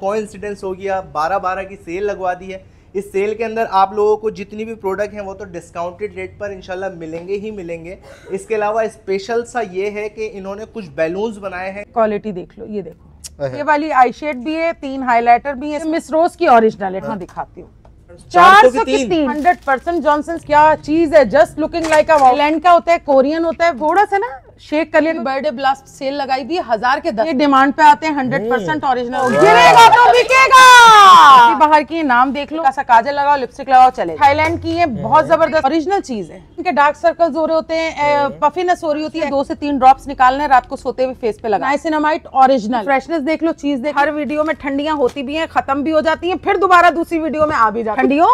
को इंसिडेंस हो गया बारह बारह की सेल लगवा दी है इस सेल के अंदर आप लोगों को जितनी भी प्रोडक्ट हैं वो तो डिस्काउंटेड रेट पर इंशाल्लाह मिलेंगे ही मिलेंगे इसके अलावा स्पेशल सा ये है कि इन्होंने कुछ बैलून्स बनाए हैं क्वालिटी देख लो ये देखो अच्छा। ये वाली आई शेड भी है तीन हाईलाइटर भी है मिस रोज की ओरिजिनल है हाँ। दिखाती हूँ चार सौ की तीन हंड्रेड परसेंट जॉनसन क्या चीज है जस्ट लुकिंग लाइक अ का होता है कोरियन होता है थोड़ा सा ना शेक कर लिया बर्थडे ब्लास्ट सेल लगाई दी हजार के दस डिमांड पे आते हैं हंड्रेड परसेंट ऑरिजिनल गिरेगा तो बिकेगा हाँ। बाहर की नाम देख लो ऐसा काजल लगाओ लिपस्टिक लगाओ चले थाईलैंड की है बहुत हाँ। जबरदस्त ओरिजिनल चीज है इनके डार्क सर्कल्स हो रहे होते हैं पफीनेस हाँ। हो रही होती है दो से तीन ड्रॉप्स निकालने रात को सोते हुए फेस पे लगा नाइसिनामाइट ओरिजिनल फ्रेशनेस देख लो चीज देख हर वीडियो में ठंडियां होती भी है खत्म भी हो जाती है फिर दोबारा दूसरी वीडियो में आ भी जाती ठंडियों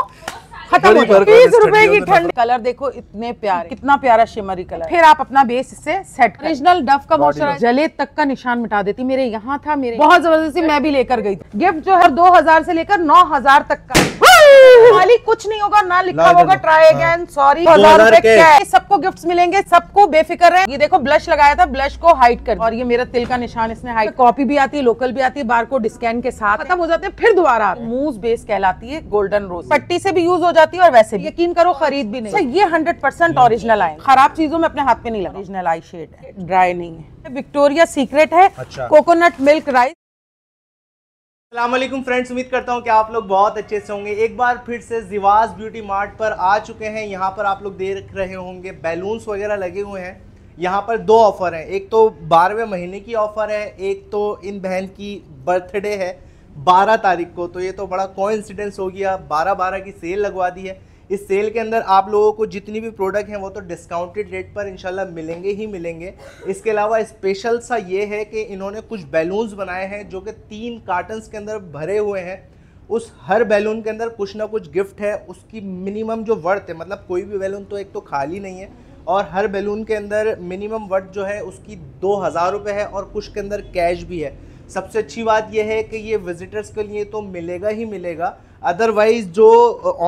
खत्म तीस रुपए की ठंड कलर देखो इतने प्यारे कितना प्यारा शिमरी कलर फिर आप अपना बेस इससे सेट ओरिजिनल डफ का मोशन जले तक का निशान मिटा देती मेरे यहाँ था मेरे बहुत जबरदस्ती मैं भी लेकर गई गिफ्ट जो है दो हजार से लेकर नौ हजार तक का मालिक कुछ नहीं होगा ना लिखा होगा ट्राई अगेन सॉरी सबको गिफ्ट मिलेंगे सबको बेफिक्र है ये देखो ब्लश लगाया था ब्लश को हाइड कर और ये मेरा तिल का निशान इसने हाइड कॉपी भी आती है लोकल भी आती है बार को डिस्कैन के साथ खत्म हो जाते हैं फिर दोबारा मूज बेस कहलाती है गोल्डन रोज पट्टी से भी यूज हो जाती है और वैसे भी यकीन करो खरीद भी नहीं ये हंड्रेड परसेंट ऑरिजिनल आए खराब चीजों में अपने हाथ में नहीं लगा ओरिजिनल आई शेड ड्राई नहीं है विक्टोरिया सीक्रेट है अच्छा। कोकोनट मिल्क राइस अल्लाम फ्रेंड्स उम्मीद करता हूँ कि आप लोग बहुत अच्छे से होंगे एक बार फिर से जिवास ब्यूटी मार्ट पर आ चुके हैं यहाँ पर आप लोग देख रहे होंगे बैलून्स वगैरह लगे हुए हैं यहाँ पर दो ऑफ़र हैं एक तो बारहवें महीने की ऑफ़र है एक तो इन बहन की बर्थडे है बारह तारीख को तो ये तो बड़ा कोइंसिडेंस हो गया बारह बारह की सेल लगवा दी है इस सेल के अंदर आप लोगों को जितनी भी प्रोडक्ट हैं वो तो डिस्काउंटेड रेट पर इंशाल्लाह मिलेंगे ही मिलेंगे इसके अलावा स्पेशल सा ये है कि इन्होंने कुछ बैलून्स बनाए हैं जो कि तीन कार्टन्स के अंदर भरे हुए हैं उस हर बैलून के अंदर कुछ ना कुछ गिफ्ट है उसकी मिनिमम जो वर्थ है मतलब कोई भी बैलून तो एक तो खाली नहीं है और हर बैलून के अंदर मिनिमम वर्थ जो है उसकी दो हज़ार रुपये है और कुछ के अंदर कैश भी है सबसे अच्छी बात यह है कि ये विजिटर्स के लिए तो मिलेगा ही मिलेगा अदरवाइज़ जो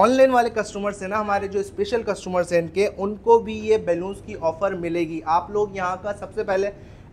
ऑनलाइन वाले कस्टमर्स हैं ना हमारे जो स्पेशल कस्टमर्स हैं इनके उनको भी ये बैलून्स की ऑफ़र मिलेगी आप लोग यहाँ का सबसे पहले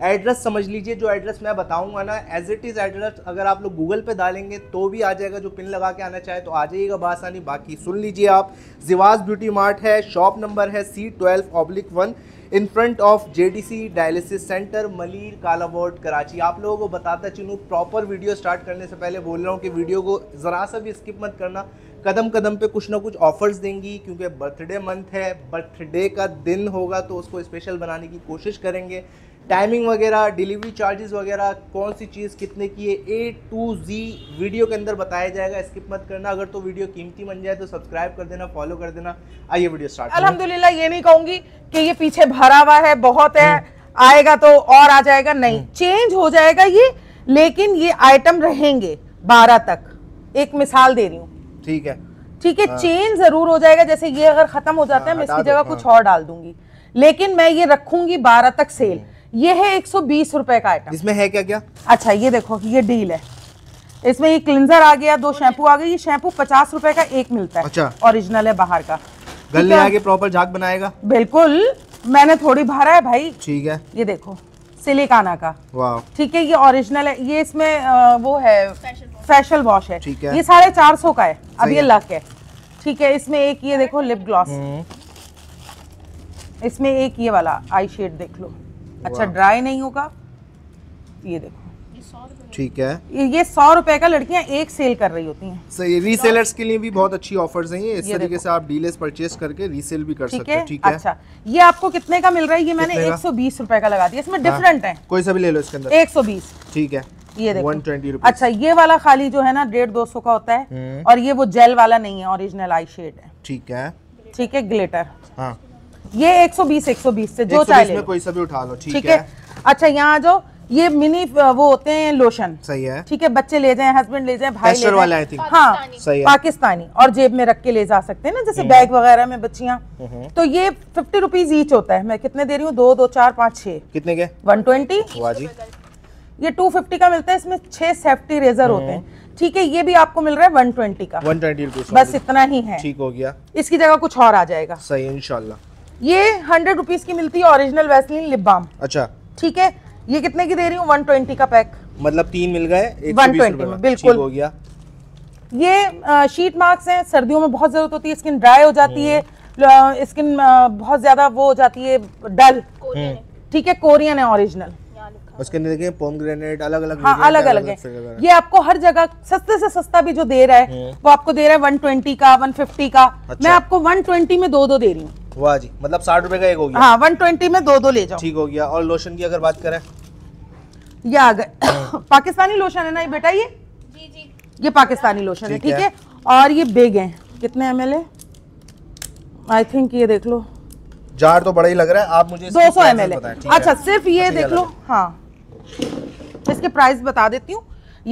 एड्रेस समझ लीजिए जो एड्रेस मैं बताऊंगा ना एज इट इज़ एड्रेस अगर आप लोग गूगल पे डालेंगे तो भी आ जाएगा जो पिन लगा के आना चाहे तो आ जाइएगा बासानी बाकी सुन लीजिए आप जिवाज ब्यूटी मार्ट है शॉप नंबर है C twelve oblique one in front of C dialysis centre Malir कालावोट कराची आप लोगों को बताता चुनू प्रॉपर वीडियो स्टार्ट करने से पहले बोल रहा हूँ कि वीडियो को ज़रा सा भी स्किप मत करना कदम कदम पे कुछ ना कुछ ऑफर्स देंगी क्योंकि बर्थडे मंथ है बर्थडे का दिन होगा तो उसको स्पेशल बनाने की कोशिश करेंगे टाइमिंग वगैरह डिलीवरी चार्जेस वगैरह कौन सी चीज़ कितने की है ए टू जी वीडियो के अंदर बताया जाएगा स्किप मत करना अगर तो वीडियो कीमती बन जाए तो सब्सक्राइब कर देना फॉलो कर देना आइए वीडियो स्टार्ट अलहमदुल्ला ये नहीं कहूंगी कि ये पीछे भरा हुआ है बहुत है हम्म। आएगा तो और आ जाएगा नहीं चेंज हम्म। हो जाएगा ये लेकिन ये आइटम रहेंगे बारह तक एक मिसाल दे रही हूँ ठीक है ठीक है हाँ। चेंज जरूर हो जाएगा जैसे ये अगर खत्म हो जाता हाँ, है मैं इसकी जगह कुछ और डाल दूंगी लेकिन मैं ये रखूंगी बारह तक सेल ये है एक सौ बीस रूपए का आइटम इसमें है क्या क्या अच्छा ये देखो ये डील है इसमें ये क्लिनजर आ गया दो शैम्पू आ गए ये शैम्पू पचास रुपए का एक मिलता है अच्छा ओरिजिनल है बाहर का गले आगे प्रॉपर झाक बनाएगा बिल्कुल मैंने थोड़ी भरा है भाई ठीक है ये देखो सिलिकाना का ठीक है ये ओरिजिनल है ये इसमें वो है फेशियल वॉश है ठीक है ये साढ़े चार सौ का है अब ये लक है ठीक है इसमें एक ये देखो लिप ग्लॉस हम्म। इसमें एक ये वाला आई शेड देख लो अच्छा ड्राई नहीं होगा ये देखो ठीक है ये, ये सौ रुपए का लड़कियां एक सेल कर रही होती हैं सही ये रीसेलर्स के लिए भी बहुत अच्छी ऑफर्स हैं ये इस तरीके से आप डीलर्स परचेस करके रीसेल भी कर सकते हैं ठीक है अच्छा ये आपको कितने का मिल रहा है ये मैंने एक सौ बीस रुपए का लगा दिया इसमें डिफरेंट हाँ। है कोई सा भी ले लो इसके अंदर एक सौ बीस ठीक है ये देखो 120 अच्छा ये वाला खाली जो है ना डेढ़ दो सौ का होता है हम्म। और ये वो जेल वाला नहीं है ओरिजिनल आई शेड है ठीक है ठीक है ग्लिटर हाँ ये 120 120 से जो चाहे कोई सा भी उठा लो ठीक है अच्छा यहाँ आ जाओ ये मिनी वो होते हैं लोशन सही है ठीक है बच्चे ले जाएं हस्बैंड ले जाएं भाई ले वाले हाँ सही है पाकिस्तानी और जेब में रख के ले जा सकते हैं ना जैसे बैग हम्म। वगैरह में बच्चियां हम्म। तो ये फिफ्टी रुपीज ईच होता है मैं कितने दे रही हूँ दो दो चार पाँच छह कितने के वन ट्वेंटी ये टू फिफ्टी का मिलता है इसमें छह सेफ्टी रेजर होते हैं हम्म। ठीक है ये भी आपको मिल रहा है वन ट्वेंटी का वन ट्वेंटी बस इतना ही है ठीक हो गया इसकी जगह कुछ और आ जाएगा सही इनशाला ये हंड्रेड रुपीज की मिलती है ओरिजिनल वैसलीन लिप बाम अच्छा ठीक है ये कितने की दे रही हूँ वन ट्वेंटी का पैक मतलब तीन मिल गए बिल्कुल हो गया ये आ, शीट मार्क्स हैं सर्दियों में बहुत जरूरत होती है स्किन ड्राई हो जाती है स्किन हम्म। बहुत ज्यादा वो हो जाती है डल हम्म। ठीक है कोरियन है ओरिजिनल उसके अंदर देखिए पोम ग्रेनेड अलग अलग हाँ अलग अलग है ये आपको हर जगह सस्ते से सस्ता भी जो दे रहा है हम्म। वो आपको दे रहा है 120 का 150 का अच्छा। मैं आपको 120 में दो दो दे रही हूँ वाह जी मतलब साठ रुपए का एक हो गया हाँ वन ट्वेंटी में दो दो ले जाओ ठीक हो गया और लोशन की अगर बात करें ये आ गए पाकिस्तानी लोशन है ना ये बेटा ये जी जी ये पाकिस्तानी लोशन है ठीक है और ये बेग है कितने एम एल है आई थिंक ये देख लो जार तो बड़ा ही लग रहा है आप मुझे दो सौ एम एल अच्छा सिर्फ ये देख लो हाँ इसके प्राइस बता देती हूँ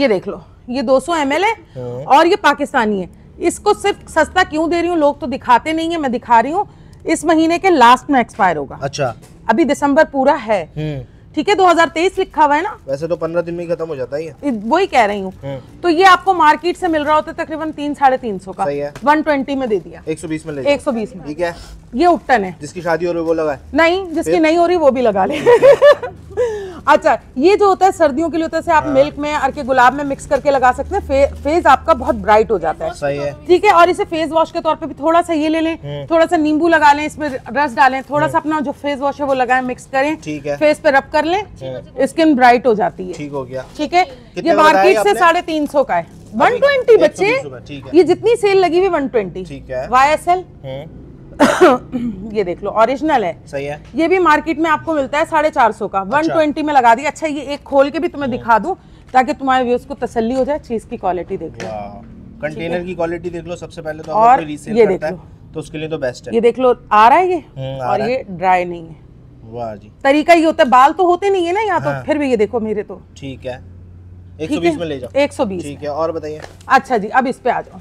ये देख लो ये 200 सौ एम है हाँ। और ये पाकिस्तानी है इसको सिर्फ सस्ता क्यों दे रही हूँ लोग तो दिखाते नहीं है मैं दिखा रही हूँ इस महीने के लास्ट में एक्सपायर होगा अच्छा अभी दिसंबर पूरा है हम्म। ठीक है 2023 लिखा हुआ है ना वैसे तो पंद्रह दिन में खत्म हो जाता है वही कह रही हूँ हम्म। तो ये आपको मार्केट से मिल रहा होता है तकरीबन तीन साढ़े तीन सौ का वन ट्वेंटी में दे दिया एक सौ बीस में ले एक सौ बीस में ठीक है ये उपटन है जिसकी शादी हो रही है वो लगा नहीं जिसकी नहीं हो रही वो भी लगा ले अच्छा ये जो होता है सर्दियों के लिए होता है आप मिल्क हाँ। में और के गुलाब में मिक्स करके लगा सकते हैं फेस आपका बहुत ब्राइट हो जाता है सही है ठीक है और इसे फेस वॉश के तौर पे भी थोड़ा सा ये ले लें हम्म। थोड़ा सा नींबू लगा लें इसमें रस डालें थोड़ा सा हम्म। अपना जो फेस वॉश है वो लगाए मिक्स करें फेस पे रब कर लें स्किन हम्म। ब्राइट हो जाती है ठीक हो गया ठीक है ये मार्केट से साढ़े तीन सौ का है वन ट्वेंटी बच्चे ये जितनी सेल लगी हुई one twenty Y S L ये देख लो ओरिजिनल है सही है ये भी मार्केट में आपको मिलता है साढ़े चार सौ का वन अच्छा। ट्वेंटी में लगा दिया अच्छा ये एक खोल के भी तुम्हें दिखा दू ताकि तुम्हारे व्यूज को तसल्ली हो जाए चीज की क्वालिटी देख लो कंटेनर की क्वालिटी देख लो सबसे पहले तो और ये देख लो तो उसके लिए तो बेस्ट है ये देख लो आ रहा है ये हम्म, और ये ड्राई नहीं है जी तरीका ये होता है बाल तो होते नहीं है ना यहाँ तो हाँ। फिर भी ये देखो मेरे तो ठीक है 120 में ले जाओ 120 ठीक है और बताइए अच्छा जी अब इस पे आ जाओ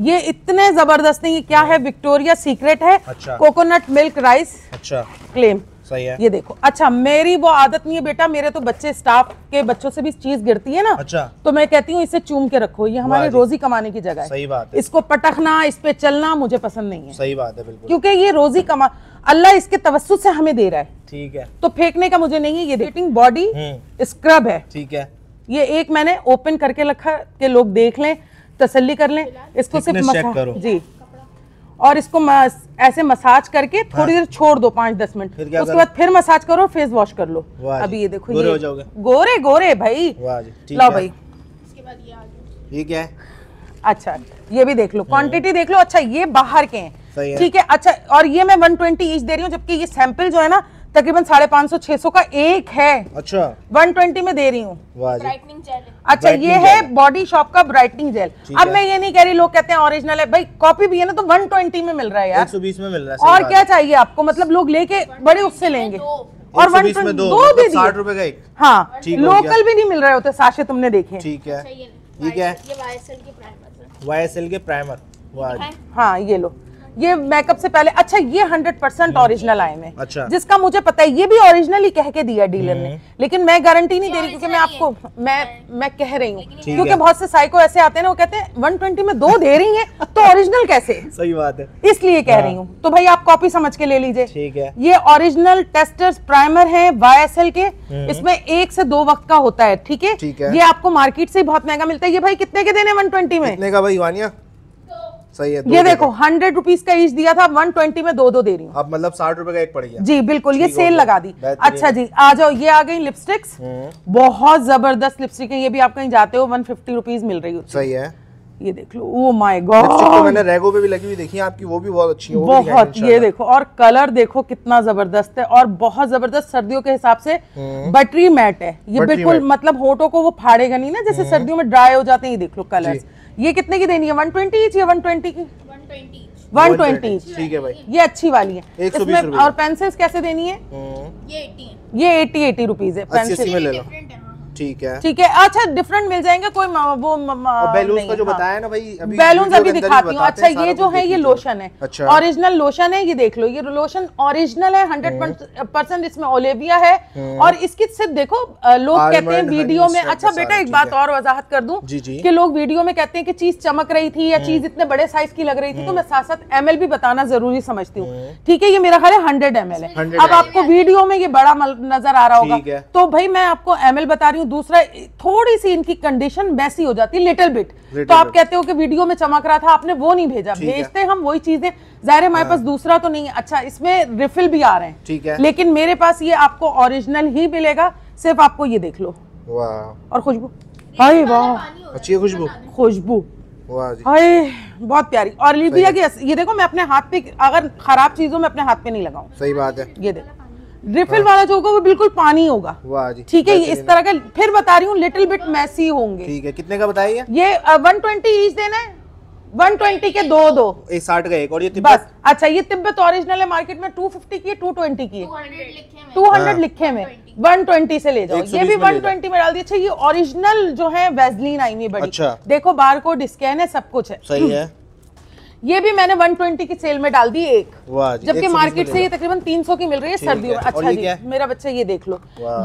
ये इतने जबरदस्त नहीं क्या हाँ। है विक्टोरिया सीक्रेट है अच्छा। कोकोनट मिल्क राइस अच्छा क्लेम सही है ये देखो अच्छा मेरी वो आदत नहीं है बेटा मेरे तो बच्चे स्टाफ के बच्चों से भी चीज गिरती है ना अच्छा तो मैं कहती हूँ इसे चूम के रखो ये हमारी रोजी कमाने की जगह है सही बात है इसको पटकना इस पे चलना मुझे पसंद नहीं है सही बात है बिल्कुल क्योंकि ये रोजी कमा अल्लाह इसके तवस्त से हमें दे रहा है ठीक है तो फेंकने का मुझे नहीं है ये डेटिंग बॉडी स्क्रब है ठीक है ये एक मैंने ओपन करके रखा के लोग देख लें तसल्ली कर लें इसको सिर्फ मसाज जी और इसको मस, ऐसे मसाज करके हाँ। थोड़ी देर छोड़ दो पाँच दस मिनट उसके बाद फिर मसाज करो और फेस वॉश कर लो अभी ये देखो गोरे ये गोरे गोरे भाई लो भाई ये क्या है अच्छा ये भी देख लो क्वांटिटी हाँ। देख लो अच्छा ये बाहर के हैं ठीक है अच्छा और ये मैं 120 ट्वेंटी ईच दे रही हूँ जबकि ये सैंपल जो है ना तकरीबन साढ़े पाँच सौ छह सौ का एक है अच्छा 120 में दे रही हूँ अच्छा ये है बॉडी शॉप का ब्राइटनिंग जेल अब मैं ये नहीं कह रही लोग कहते हैं ओरिजिनल है भाई कॉपी भी है ना तो 120 में मिल रहा है यार 120 में मिल रहा है और क्या चाहिए आपको मतलब लोग लेके बड़े उससे लेंगे और वन ट्वेंटी दो मतलब दे साठ रूपए का एक हाँ लोकल भी नहीं मिल रहे होते साशे तुमने देखे ठीक है अच्छा, ठीक है वाई एस एल के प्राइमर वाई एस एल के प्राइमर हाँ ये लो ये मेकअप से पहले अच्छा ये हंड्रेड परसेंट ऑरिजिनल आए में अच्छा जिसका मुझे पता है ये भी ओरिजिनल ही कह के दिया डीलर ने हम्म। लेकिन मैं गारंटी नहीं दे रही क्योंकि मैं आपको मैं मैं कह रही हूँ क्योंकि बहुत से साइको ऐसे आते हैं ना वो कहते हैं वन ट्वेंटी में दो दे रही है तो ओरिजिनल कैसे सही बात है इसलिए कह रही हाँ। हूँ तो भाई आप कॉपी समझ के ले लीजिए ठीक है ये ओरिजिनल टेस्टर्स प्राइमर है वाई के हम्म। इसमें एक से दो वक्त का होता है ठीक है ये आपको मार्केट से बहुत महंगा मिलता है ये भाई कितने के देने वन ट्वेंटी में का भाई वानिया सही है ये देखो हंड्रेड रुपीज का ईच दिया था वन ट्वेंटी में दो दो दे रही हूँ अब मतलब साठ रुपए का एक पड़ गया जी बिल्कुल ये सेल लगा दी अच्छा जी आ जाओ ये आ गई लिपस्टिक्स हम्म। बहुत जबरदस्त लिपस्टिक है ये भी आप कहीं जाते हो वन फिफ्टी रुपीज मिल रही है सही है ये देख लो ओ माय गॉड तो मैंने रेगो पे भी लगी हुई देखी आपकी वो भी बहुत अच्छी है बहुत ये देखो और कलर देखो कितना जबरदस्त है और बहुत जबरदस्त सर्दियों के हिसाब से बटरी हम्म। मैट है ये बिल्कुल मतलब होटो को वो फाड़ेगा नहीं ना जैसे हम्म। सर्दियों में ड्राई हो जाते हैं ये देख लो कलर ये कितने की देनी है वन ट्वेंटी की वन ट्वेंटी की वन ट्वेंटी ठीक है भाई ये अच्छी वाली है इसमें और पेंसिल्स कैसे देनी है हम्म। ये एटी ये 80 80 रुपीस है पेंसिल ठीक है ठीक है अच्छा डिफरेंट मिल जाएंगे कोई वो बैलून का जो हाँ। बताया ना भाई अभी बैलून अभी दिखाती हूँ अच्छा ये जो है ये लोशन है ओरिजिनल अच्छा। लोशन है ये देख लो ये लोशन ओरिजिनल है हंड्रेड हम्म। परसेंट इसमें ओलेविया है हम्म। और इसकी सिर्फ देखो लोग कहते हैं वीडियो में अच्छा बेटा एक बात और वजाहत कर दू कि लोग वीडियो में कहते हैं कि चीज चमक रही थी या हम्म। चीज इतने बड़े साइज की लग रही थी तो मैं साथ साथ एम भी बताना जरूरी समझती हूँ ठीक है ये मेरा ख्याल है हंड्रेड एम है अब आपको वीडियो में ये बड़ा नजर आ रहा होगा तो भाई मैं आपको एम बता रही हूँ हूँ दूसरा थोड़ी सी इनकी कंडीशन मैसी हो जाती है लिटिल बिट तो आप कहते हो कि वीडियो में चमक रहा था आपने वो नहीं भेजा भेजते हम वही चीजें जाहिर हमारे हाँ। पास दूसरा तो नहीं है अच्छा इसमें रिफिल भी आ रहे हैं ठीक है लेकिन मेरे पास ये आपको ओरिजिनल ही मिलेगा सिर्फ आपको ये देख लो और खुशबू हाय वाह अच्छी खुशबू खुशबू हाय बहुत प्यारी और लिबिया की ये देखो मैं अपने हाथ पे अगर खराब चीजों में अपने हाथ पे नहीं लगाऊ सही बात है ये देखो रिफिल वाला जो होगा वो बिल्कुल पानी होगा ठीक है इस तरह का फिर बता रही हूँ लिटिल बिट मैसी होंगे ठीक है कितने का बताइए ये वन ट्वेंटी ईच देना है 120 के दो दो साठ का एक और ये तिब्बत बस अच्छा ये तिब्बत ओरिजिनल है मार्केट में 250 की है 220 की है 200 लिखे में 120 हाँ। से ले जाओ ये भी 120 में डाल दिया अच्छा ये ओरिजिनल जो है वेजलिन आई हुई बड़ी अच्छा। देखो बार कोड स्कैन है सब कुछ है सही है ये भी मैंने 120 की सेल में डाल दी एक जबकि मार्केट से ये तकरीबन 300 की मिल रही है सर्दियों में अच्छा जी मेरा बच्चा ये देख लो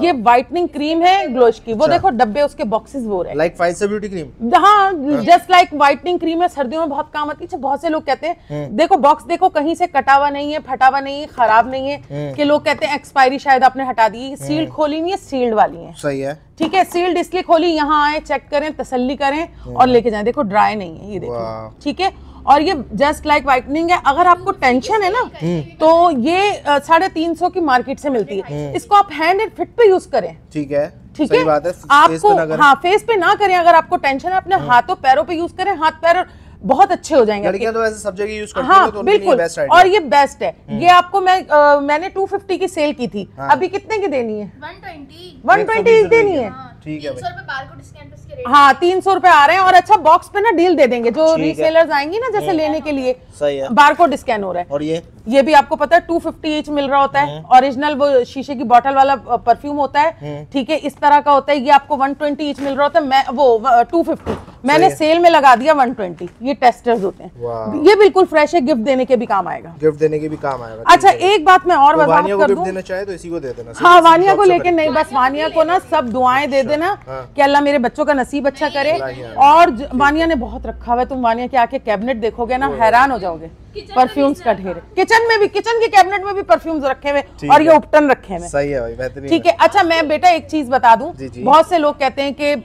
ये व्हाइटनिंग क्रीम है ग्लोश की वो अच्छा। देखो डब्बे उसके बॉक्सेस वो रहे लाइक फाइव ब्यूटी क्रीम हाँ जस्ट लाइक व्हाइटनिंग क्रीम है सर्दियों में बहुत काम आती है अच्छा, बहुत से लोग कहते हैं हम्म। देखो बॉक्स देखो कहीं से कटावा नहीं है फटावा नहीं है खराब नहीं है हम्म। कि लोग कहते हैं एक्सपायरी शायद आपने हटा दी सील्ड हम्म। खोली नहीं है सील्ड वाली है सही है ठीक है सील्ड इसलिए खोली यहाँ आए चेक करें तसल्ली करें और लेके जाए देखो ड्राई नहीं है ये देखो ठीक है और ये जस्ट लाइक वाइटनिंग है अगर आपको टेंशन है ना हम्म। तो ये साढ़े तीन सौ की मार्केट से मिलती है हम्म। इसको आप हैंड एंड फिट पे यूज करें ठीक है ठीक है आपको हाँ फेस पे ना करें अगर आपको टेंशन है अपने हम्म। हाथों पैरों पे यूज करें हाथ पैर बहुत अच्छे हो जाएंगे लड़कियां तो ऐसे जगह यूज करती हैं हाँ, तो बिल्कुल बेस्ट और ये बेस्ट है ये आपको मैं आ, मैंने 250 की सेल की थी हाँ। अभी कितने की देनी है 120 120 देनी है ठीक है हाँ तीन सौ रूपए आ रहे हैं और अच्छा बॉक्स पे ना डील दे देंगे जो रीसेलर्स आएंगे ना जैसे हम्म। लेने के लिए सही है बारकोड स्कैन हो रहा है और ये ये भी आपको पता है टू फिफ्टी ईच मिल रहा होता है ओरिजिनल हम्म। वो शीशे की बॉटल वाला परफ्यूम होता है हम्म। ठीक है इस तरह का होता है ये आपको वन ट्वेंटी एच मिल रहा होता है मैं वो टू फिफ्टी मैंने सेल में लगा दिया वन ट्वेंटी ये टेस्टर्स होते हैं ये बिल्कुल फ्रेश है गिफ्ट देने के भी काम आएगा गिफ्ट देने के भी काम आएगा अच्छा एक बात मैं और तो तो दे देना हाँ वानिया को लेकर नहीं बस वानिया को ना सब दुआएं दे देना हाँ। कि अल्लाह मेरे बच्चों का नसीब अच्छा करे और वानिया ने बहुत रखा हुआ है तुम वानिया के आके कैबिनेट देखोगे ना हैरान हो जाओगे परफ्यूम्स का ढेर किचन में भी किचन के कैबिनेट में भी परफ्यूम्स रखे हुए और ये उपटन रखे हुए सही है भाई ठीक है अच्छा मैं बेटा एक चीज बता दूं जी जी। बहुत से लोग कहते हैं कि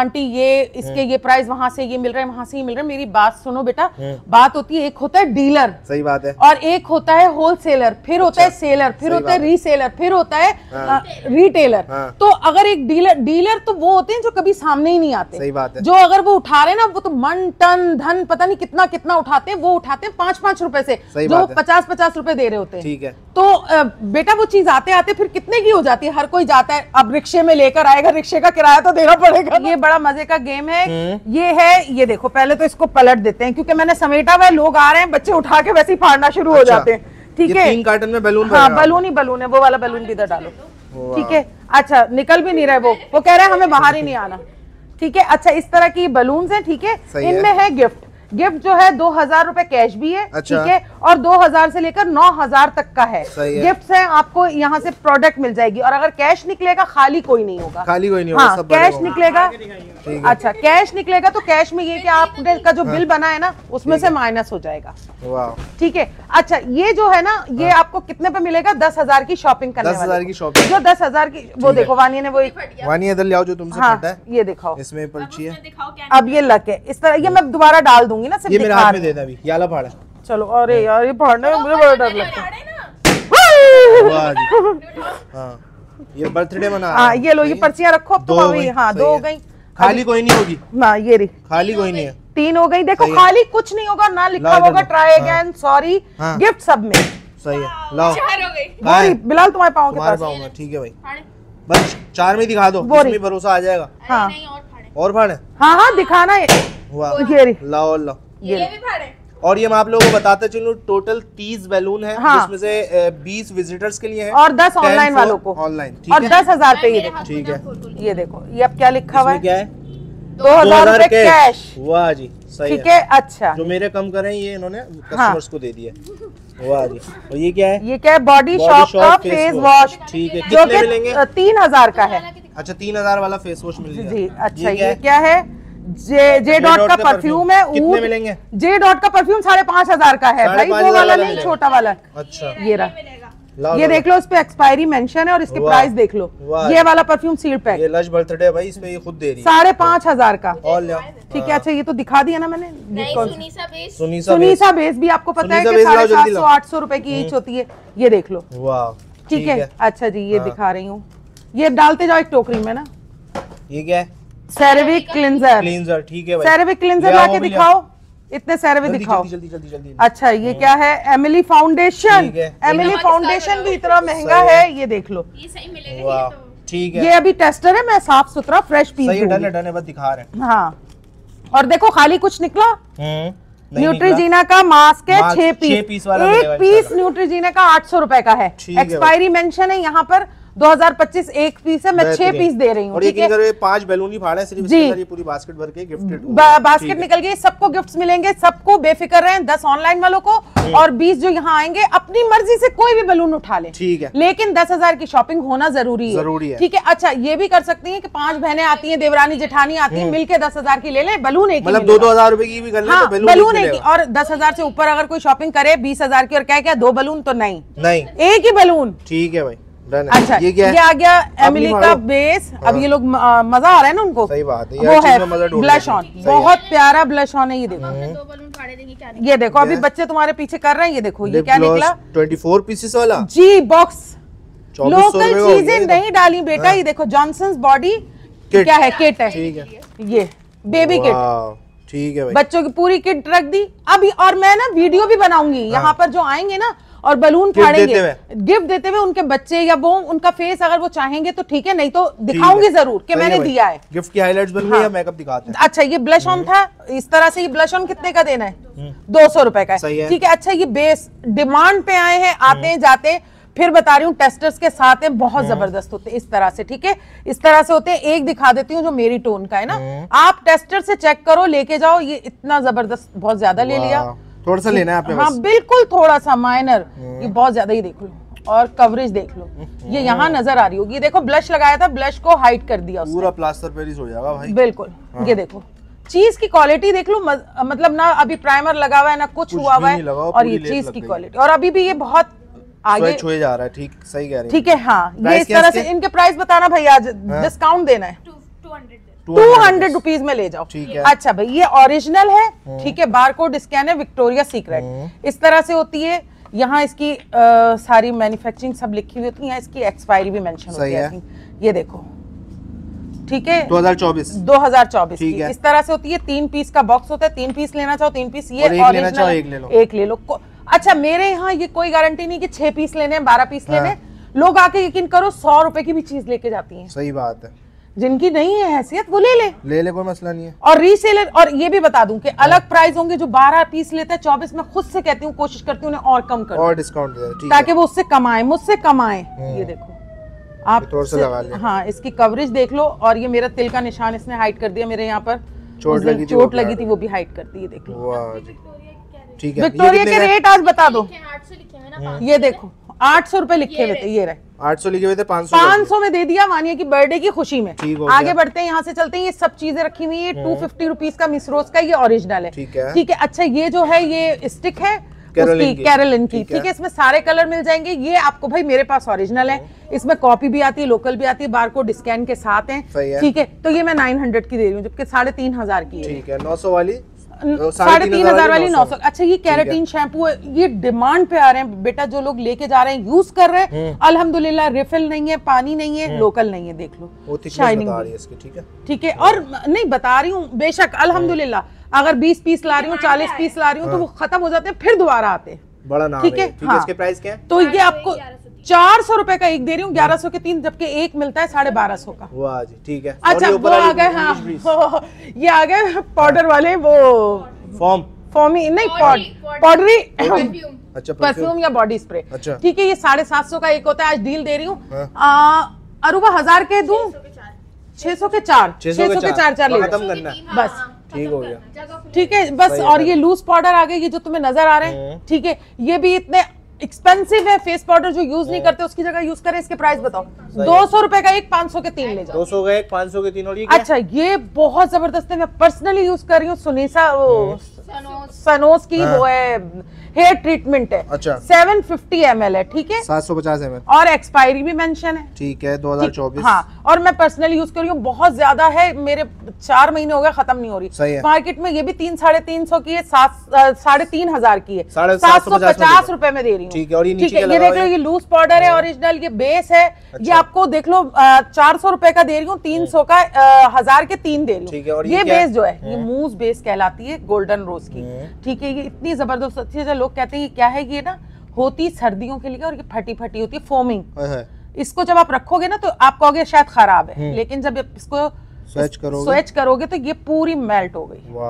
आंटी ये इसके हम्म। ये प्राइस वहां से ये मिल रहा है वहां से ये मिल रहा है मेरी बात सुनो बेटा हम्म। बात होती है एक होता है डीलर सही बात है और एक होता है होलसेलर फिर होता है सेलर अच्छा। फिर होता है रीसेलर फिर होता है रिटेलर तो अगर एक डीलर डीलर तो वो होते हैं जो कभी सामने ही नहीं आते सही बात है जो अगर वो उठा रहे ना वो तो मन टन धन पता नहीं कितना कितना उठाते हैं वो उठाते हैं पांच पांच रुपए से जो पचास पचास रुपए दे रहे होते हैं ठीक है तो बेटा वो चीज आते आते फिर कितने की हो जाती है हर कोई जाता है अब रिक्शे में लेकर आएगा रिक्शे का किराया तो देना पड़ेगा ये बड़ा मजे का गेम है हम्म। ये है ये देखो पहले तो इसको पलट देते हैं क्योंकि मैंने समेटा हुआ लोग आ रहे हैं बच्चे उठा के वैसे ही फाड़ना शुरू हो अच्छा। जाते हैं ठीक है तीन कार्टन में बैलून हाँ बलून ही बलून है वो वाला बलून भी इधर डालो ठीक है अच्छा निकल भी नहीं रहा है वो वो कह रहे हैं हमें बाहर ही नहीं आना ठीक है अच्छा इस तरह की बलून्स हैं ठीक है इनमें है गिफ्ट गिफ्ट जो है दो हजार रूपए कैश भी है अच्छा। ठीक है और दो हजार से लेकर नौ हजार तक का है, है। गिफ्ट है आपको यहाँ से प्रोडक्ट मिल जाएगी और अगर कैश निकलेगा खाली कोई नहीं होगा खाली कोई नहीं होगा हाँ, कैश निकलेगा अच्छा कैश निकलेगा तो कैश में ये कि आपने का जो बिल हाँ। बना है ना उसमें से माइनस हो जाएगा ठीक है अच्छा ये जो है ना ये हाँ। आपको कितने पे मिलेगा दस हजार की शॉपिंग करने दस हजार की शॉपिंग जो दस हजार की वो देखो वानिया ने वो वानिया जो तुमसे हाँ, ये देखो इसमें अब ये लक है इस तरह ये मैं दोबारा डाल दूंगा दूंगी ना सिर्फ ये मेरा हाथ में दे दे अभी याला फाड़ा चलो अरे यार ये फाड़ने में मुझे बड़ा डर लगता है हां ये बर्थडे मना हां हाँ, ये लो ये पर्चियां रखो अब तुम तो अभी हां दो हाँ, हो गई खाली कोई नहीं होगी ना हाँ, ये रही खाली कोई नहीं है तीन हो गई देखो खाली कुछ नहीं होगा ना लिखा होगा ट्राई अगेन सॉरी गिफ्ट सब में सही है लाओ चार हो गई बिलाल तुम्हारे पांव के पास ठीक है भाई बस चार में दिखा दो इसमें भरोसा आ जाएगा हां नहीं और और फाड़े हाँ हाँ दिखाना है तो लाओ लाओ ये, भी फाड़े और ये मैं आप लोगों को बताते चलूँ टोटल तीस बैलून है हाँ। जिसमें से बीस विजिटर्स के लिए है और दस ऑनलाइन वालों को ऑनलाइन और दस हजार पे ये देखो ठीक है ये देखो ये अब क्या लिखा हुआ है क्या है दो हजार कैश वाह जी सही ठीक है अच्छा जो मेरे कम करे ये इन्होंने कस्टमर्स हाँ। को दे दिया वाह जी और ये क्या है ये क्या है बॉडी शॉप का फेस वॉश ठीक है जो कि तीन हजार का है अच्छा तीन हजार वाला फेस वॉश मिल जी अच्छा ये, क्या है जे जे डॉट का परफ्यूम है कितने मिलेंगे जे डॉट का परफ्यूम साढ़े पांच हजार का है भाई वो वाला नहीं छोटा वाला अच्छा ये रहा ये देख लो इस पे एक्सपायरी मेंशन है और इसके प्राइस देख लो ये वाला परफ्यूम सील पैक ये लश बर्थडे भाई इसमें ये खुद दे रही है साढ़े पांच हाँ। हजार का ठीक है हाँ। अच्छा ये तो दिखा दिया ना मैंने सुनीसा बेस सुनीसा, सुनीसा बेस भी आपको पता है कि साढ़े सात सौ आठ सौ रूपए की ईच हम्म। होती है ये देख लो ठीक है अच्छा जी ये हाँ। दिखा रही हूँ ये डालते जाओ एक टोकरी में ना ये क्या है सेरेविक क्लिनजर क्लिनजर ठीक है सेरेविक क्लिंजर लाके दिखाओ इतने सैरवे दिखाओ जल्दी जल्दी जल्दी अच्छा ये हाँ। क्या है एमिली फाउंडेशन एमिली फाउंडेशन भी इतना महंगा है ये देख लो तो। ठीक है ये अभी टेस्टर है मैं साफ सुथरा फ्रेश बस दिखा रहे हाँ और देखो खाली कुछ निकला हम्म, न्यूट्रीजीना का मास्क है छह पीस, पीस वाला एक पीस न्यूट्रीजीना का आठ सौ रुपए का है एक्सपायरी मेंशन है यहाँ पर 2025 एक पीस है मैं तो छह पीस दे रही हूँ पांच बैलून ही सिर्फ जी पूरी बास्केट भर के गिफ्टेड बा, बास्केट निकल गई सबको गिफ्ट्स मिलेंगे सबको बेफिक्र रहे दस ऑनलाइन वालों को हम्म। और बीस जो यहाँ आएंगे अपनी मर्जी से कोई भी बैलून उठा ले ठीक है लेकिन दस हजार की शॉपिंग होना जरूरी है ठीक है अच्छा ये भी कर सकती है की पांच बहने आती है देवरानी जेठानी आती है हम्म। मिलकर दस हजार की ले ले बलून एक मतलब दो हजार रुपए की भी तो हाँ, एक और दस हजार से ऊपर अगर कोई शॉपिंग करे बीस हजार की और क्या क्या दो बलून तो नहीं नहीं एक ही बैलून ठीक है भाई अच्छा ये, क्या ये आ गया एमिली का बेस हाँ। अब ये लोग मजा आ रहा है ना उनको सही बात है वो है ब्लश ऑन बहुत प्यारा ब्लश ऑन है ये देखो हम्म। ये देखो अभी बच्चे तुम्हारे पीछे कर रहे हैं ये देखो ये क्या निकला ट्वेंटी फोर पीसेस वाला जी बॉक्स लोकल चीजें नहीं तो। डाली बेटा हाँ। ये देखो जॉनसन बॉडी क्या है किट है ये बेबी किट ठीक है बच्चों की पूरी किट रख दी अभी और मैं ना वीडियो भी बनाऊंगी हाँ। यहाँ पर जो आएंगे ना और बलून फाड़ेंगे गिफ्ट देते हुए उनके बच्चे या वो उनका फेस अगर वो चाहेंगे तो ठीक है नहीं तो दिखाऊंगी जरूर कि मैंने दिया है गिफ्ट की हाईलाइट्स बन गई मेकअप हाँ। दिखाते हैं अच्छा ये ब्लश हम्म। ऑन था इस तरह से ये ब्लश ऑन कितने का देना है हम्म। दो सौ रुपए का ठीक है अच्छा ये बेस डिमांड पे आए हैं आते हम्म। हैं जाते फिर बता रही हूँ टेस्टर्स के साथ है बहुत जबरदस्त होते हैं इस तरह से ठीक है इस तरह से होते हैं एक दिखा देती हूँ जो मेरी टोन का है ना आप टेस्टर से चेक करो लेके जाओ ये इतना जबरदस्त बहुत ज्यादा ले लिया थोड़ा सा लेना है आपने हाँ बिल्कुल थोड़ा सा माइनर हम्म। ये बहुत ज्यादा ही देख लो और कवरेज देख लो ये हम्म। यहाँ नजर आ रही होगी देखो ब्लश लगाया था ब्लश को हाइट कर दिया पूरा प्लास्टर पेरिस हो जाएगा भाई बिल्कुल हाँ। ये देखो चीज की क्वालिटी देख लो मतलब ना अभी प्राइमर लगा हुआ है ना कुछ, कुछ हुआ हुआ है और ये चीज की क्वालिटी और अभी भी ये बहुत आगे छुए जा रहा है ठीक सही कह हैं ठीक है हाँ ये इस तरह से इनके प्राइस बताना भैया डिस्काउंट हाँ। देना है टू हंड्रेड रुपीज में ले जाओ अच्छा भाई ये ओरिजिनल है हम्म। ठीक है बार कोड स्कैन है विक्टोरिया हम्म। सीक्रेट इस तरह से होती है यहाँ इसकी आ, सारी मैन्युफैक्चरिंग सब लिखी हुई होती है इसकी एक्सपायरी भी मेंशन होती है, ये देखो ठीक है 2024 2024 की इस तरह से होती है तीन पीस का बॉक्स होता है तीन पीस लेना चाहो तीन पीस ये और एक चाहो एक ले लो एक ले लो अच्छा मेरे यहाँ ये कोई गारंटी नहीं की छह पीस लेने बारह पीस लेने हाँ। लोग आके यकीन करो सौ रुपए की भी चीज लेके जाती है सही बात है जिनकी नहीं है हैसियत वो ले ले ले ले कोई मसला नहीं है और रीसेलर और ये भी बता दूं कि अलग प्राइस हाँ। होंगे जो 12 पीस लेता है 24 में खुद से कहती हूँ कोशिश करती हूँ और कम कर और डिस्काउंट ताकि वो उससे कमाए मुझसे कमाए हाँ। ये देखो आप लगा ले हाँ इसकी कवरेज देख लो और ये मेरा तिल का निशान इसने हाइट कर दिया मेरे यहाँ पर चोट लगी चोट लगी थी वो भी हाइट करती है देख लो ठीक है विक्टोरिया के रेट आज बता दो हाँ। ये देखो आठ सौ रूपए लिखे हुए थे ये रहे आठ सौ लिखे हुए थे पाँच सौ पाँच सौ में दे दिया मानिए की बर्थडे की खुशी में आगे बढ़ते हैं यहाँ से चलते हैं ये सब चीजें रखी हुई है टू फिफ्टी रुपीज का मिसरोज का ये ओरिजिनल है ठीक है अच्छा ये जो है ये स्टिक है उसकी कैरोलिन की ठीक है इसमें सारे कलर मिल जाएंगे ये आपको भाई मेरे पास ओरिजिनल है हम्म। इसमें कॉपी भी आती है लोकल भी आती है बार को डिस्कैन के साथ है ठीक है तो ये मैं 900 की दे रही हूँ जबकि साढ़े तीन हजार की ठीक है नौ सौ वाली साढ़े तीन हजार वाली नौ सौ अच्छा ये कैरेटीन शैम्पू ये डिमांड पे आ रहे हैं बेटा जो लोग लेके जा रहे हैं यूज कर रहे हैं हम्म। अल्हम्दुलिल्लाह रिफिल नहीं है पानी नहीं है हम्म। लोकल नहीं है देख लो शाइनिंग तो ठीक है ठीक है और हम्म। नहीं बता रही हूँ बेशक अलहमदुल्ला अगर बीस पीस ला रही हूँ चालीस पीस ला रही हूँ तो वो हाँ। खत्म हो जाते हैं फिर दोबारा आते हैं बड़ा नाम ठीक है, हाँ। इसके प्राइस क्या है तो ये आपको चार सौ रुपए का एक दे रही हूँ ग्यारह सौ के तीन जबकि एक मिलता है साढ़े बारह सौ का ठीक है अच्छा वो आ गए हाँ ये आ गए पाउडर वाले वो फॉर्म फॉर्मी नहीं पॉड परफ्यूम हाँ। अच्छा, या बॉडी स्प्रे अच्छा ठीक है ये साढ़े सात सौ का एक होता है आज डील दे रही हूँ हाँ। अरुबा हजार के दू छह सौ के चार छह सौ के चार चार हाँ, बस ठीक हो गया ठीक है बस और ये लूज पाउडर आ गए ये जो तुम्हें नजर आ रहे हैं ठीक है ये भी इतने एक्सपेंसिव है फेस पाउडर जो यूज नहीं करते उसकी जगह यूज करें इसके प्राइस बताओ दो सौ रुपए का एक पांच सौ के तीन ले जाओ दो सौ का एक पांच सौ के तीन और ये अच्छा ये बहुत जबरदस्त है मैं पर्सनली यूज कर रही हूँ सुनीसा सनोस की वो हाँ। है हेयर ट्रीटमेंट है अच्छा सेवन फिफ्टी एम एल है ठीक है सात सौ पचास एम एल और एक्सपायरी भी मेंशन है ठीक है दो हजार चौबीस हाँ और मैं पर्सनली यूज कर रही हूँ बहुत ज्यादा है मेरे चार महीने हो गए खत्म नहीं हो रही सही है मार्केट में ये भी तीन साढ़े तीन सौ की है सात साढ़े तीन हजार की है सात सौ पचास रूपए में दे रही हूँ ये ठीक है ये देख लो ये लूज पाउडर है ओरिजिनल हाँ। ये बेस है ये अच्छा। आपको देख लो चार सौ रूपये का दे रही हूँ तीन हाँ। सौ का हजार के तीन दे रही हूँ ये बेस जो है ये मूज बेस कहलाती है गोल्डन रोज उसकी हम्म। ठीक है ये इतनी जबरदस्त अच्छी अच्छा लोग कहते हैं क्या है ये ना होती सर्दियों के लिए और ये फटी फटी होती है फोमिंग इसको जब आप रखोगे ना तो आप कहोगे शायद खराब है हम्म। लेकिन जब इसको स्वेच करोगे स्वेच करोगे तो ये पूरी मेल्ट हो गई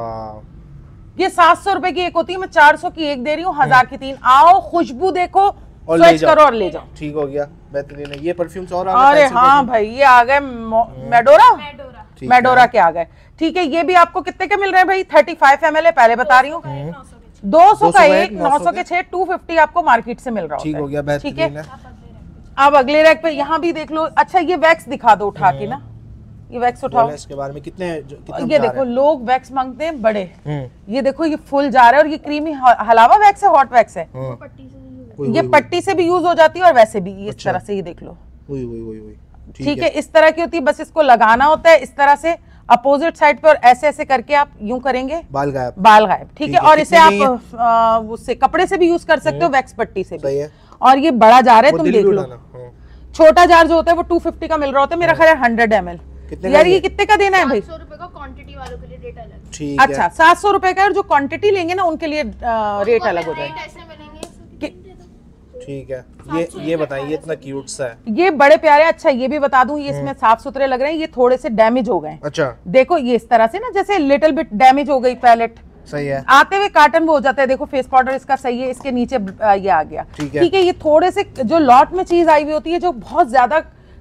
ये सात सौ रुपए की एक होती है मैं चार सौ की एक दे रही हूँ हजार हम्म। की तीन आओ खुशबू देखो और स्वेच ले करो और ले जाओ ठीक हो गया बेहतरीन है ये परफ्यूम्स और अरे हाँ भाई ये आ गए मेडोरा मेडोरा के आ गए ठीक है ये भी आपको कितने के मिल रहे हैं भाई थर्टी फाइव एम पहले बता रही हूँ हम्म। दो सौ का एक नौ सौ के छह टू फिफ्टी आपको मार्केट से मिल रहा ठीक हो गया ठीक है आप अगले रैक पे यहाँ भी देख लो अच्छा ये वैक्स दिखा दो उठा के ना हम्म। ये वैक्स उठाओ इसके बारे में कितने, कितने ये देखो लोग वैक्स मांगते हैं बड़े हम्म। ये देखो ये फुल जा रहा है और ये क्रीमी हलावा वैक्स है हॉट वैक्स है ये पट्टी से भी यूज हो जाती है और वैसे भी इस अच्छा। तरह से ये देख लो ठीक है इस तरह की होती है बस इसको लगाना होता है इस तरह से अपोजिट साइड पे और ऐसे ऐसे करके आप यूं करेंगे बाल गायब बाल गायब ठीक, है और इसे आप उससे कपड़े से भी यूज कर सकते हो वैक्स हम्म। पट्टी से भी और ये बड़ा जार है तुम देख लो हम्म। छोटा जार जो होता है वो टू फिफ्टी का मिल रहा होता है मेरा हम्म। ख्याल हंड्रेड एम एल यार ये कितने का देना है भाई क्वांटिटी वालों के लिए रेट अलग अच्छा सात सौ रुपए का और जो क्वांटिटी लेंगे ना उनके लिए रेट अलग हो जाएगा ठीक है ये ये बताइए इतना क्यूट सा है ये बड़े प्यारे अच्छा ये भी बता दूं ये हम्म। इसमें साफ सुथरे लग रहे हैं ये थोड़े से डैमेज हो गए अच्छा देखो ये इस तरह से ना जैसे लिटिल बिट डैमेज हो गई पैलेट सही है आते हुए कार्टन वो हो जाता है देखो फेस पाउडर इसका सही है इसके नीचे ये आ गया ठीक है, है ये थोड़े से जो लॉट में चीज आई हुई होती है जो बहुत ज्यादा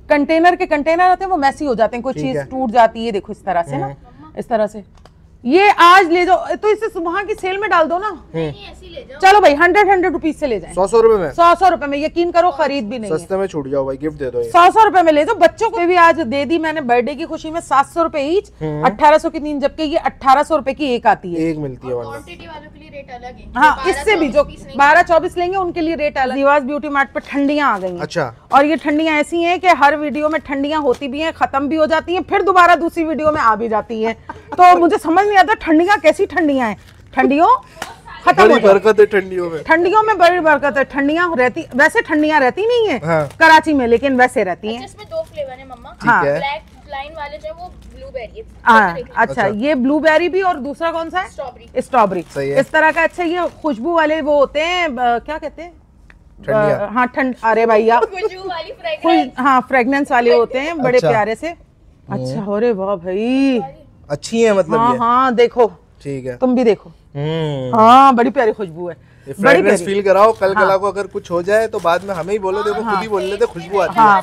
कंटेनर के कंटेनर आते हैं वो मैसी हो जाते हैं कोई चीज टूट जाती है देखो इस तरह से ना हम्म। इस तरह से ये आज ले जाओ तो इसे सुबह की सेल में डाल दो ना हम्म। चलो भाई हंड्रेड हंड्रेड रुपीज से ले जाए सौ सौ रुपए में सौ सौ रुपए में यकीन करो खरीद भी नहीं सस्ते में छूट जाओ भाई गिफ्ट दे दो सौ सौ रुपए में ले जाओ बच्चों को भी आज दे दी मैंने बर्थडे की खुशी में सात सौ रुपए ईच हम्म। अठारह सौ की तीन जबकि ये अठारह सौ रुपए की एक आती है एक मिलती है हाँ इससे भी जो बारह चौबीस लेंगे उनके लिए रेट अलग रिवाज ब्यूटी मार्ट पर ठंडियाँ आ गई अच्छा और ये ठंडियाँ ऐसी है की हर वीडियो में ठंडियाँ होती भी है खत्म भी हो जाती है फिर दोबारा दूसरी वीडियो में आ भी जाती है तो मुझे समझ नहीं आता ठंडिया कैसी ठंडिया है ठंडियों बड़ी बरकत है ठंडियों में ठंडियों में बड़ी बरकत है ठंडिया रहती वैसे ठंडिया रहती नहीं है हाँ। कराची में लेकिन वैसे रहती अच्छा, है इसमें दो फ्लेवर हाँ। है मम्मा हाँ। ब्लैक लाइन वाले जो वो ब्लूबेरी हाँ अच्छा, अच्छा ये ब्लूबेरी भी और दूसरा कौन सा है स्ट्रॉबेरी स्ट्रॉबेरी इस तरह का अच्छा ये खुशबू वाले वो होते हैं क्या कहते हैं हाँ ठंड अरे भैया हाँ फ्रेगनेंस वाले होते हैं बड़े अच्छा। प्यारे से हम्म। अच्छा अरे वाह भाई अच्छी है मतलब हाँ, ये? हाँ देखो ठीक है तुम भी देखो हम्म। हाँ बड़ी प्यारी खुशबू है बड़ी प्यारी फील कराओ कल हाँ। कला को अगर कुछ हो जाए तो बाद में हमें ही बोलो देखो खुद ही हाँ। बोल लेते खुशबू आती है हाँ,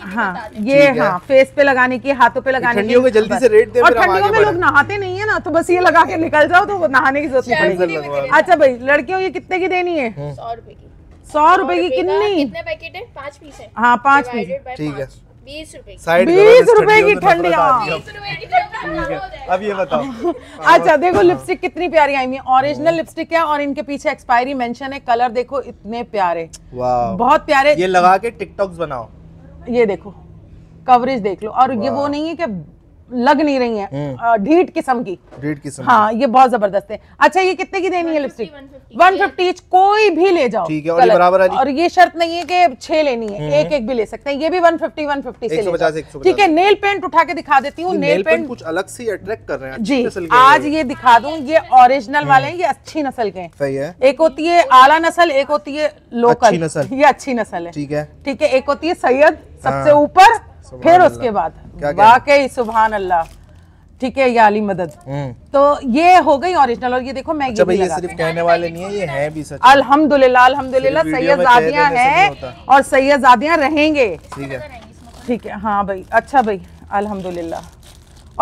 हाँ।, हाँ ये हाँ फेस पे लगाने की हाथों पे लगाने की में जल्दी से रेट दे और ठंडियों में लोग नहाते नहीं है ना तो बस ये लगा के निकल जाओ तो नहाने की जरूरत नहीं अच्छा भाई लड़कियों ये कितने की देनी है सौ रुपए की सौ रुपए की कितनी पैकेट है पाँच पीस है हाँ पाँच पीस ठीक है बीस रुपए साइड बीस रुपए की तो ठंडी अब ये बताओ अच्छा देखो लिपस्टिक कितनी प्यारी आई हुई ओरिजिनल लिपस्टिक है और इनके पीछे एक्सपायरी मेंशन है कलर देखो इतने प्यारे बहुत प्यारे ये लगा के टिकटॉक्स बनाओ ये देखो कवरेज देख लो और ये वो नहीं है कि लग नहीं रही है हम्म। ढीठ किस्म की ढीठ किस्म हाँ ये बहुत जबरदस्त है अच्छा ये कितने की देनी है लिपस्टिक वन फिफ्टी कोई भी ले जाओ ठीक है और ये बराबर है और ये शर्त नहीं है कि छह लेनी है हम्म। एक एक भी ले सकते हैं ये भी वन फिफ्टी वन फिफ्टी से ठीक है नेल पेंट उठा के दिखा देती हूँ नेल पेंट कुछ अलग से अट्रैक्ट कर रहे हैं जी आज ये दिखा दूँ ये ओरिजिनल वाले हम्म। ये अच्छी नस्ल के सही है एक होती है आला नस्ल एक होती है लोकल ये अच्छी नस्ल है ठीक है ठीक है एक होती है सैयद सबसे हाँ। ऊपर फिर उसके बाद वाकई सुबह अल्लाह ठीक है या अली मदद हम्म। तो ये हो गई ओरिजिनल और ये देखो मैं ये, अच्छा ये सिर्फ कहने वाले नहीं है ये है भी सच अल्हम्दुलिल्लाह अल्हम्दुलिल्लाह सैयदादियां हैं और सैयदादियां रहेंगे ठीक है ठीक है हाँ भाई अच्छा भाई अल्हम्दुलिल्लाह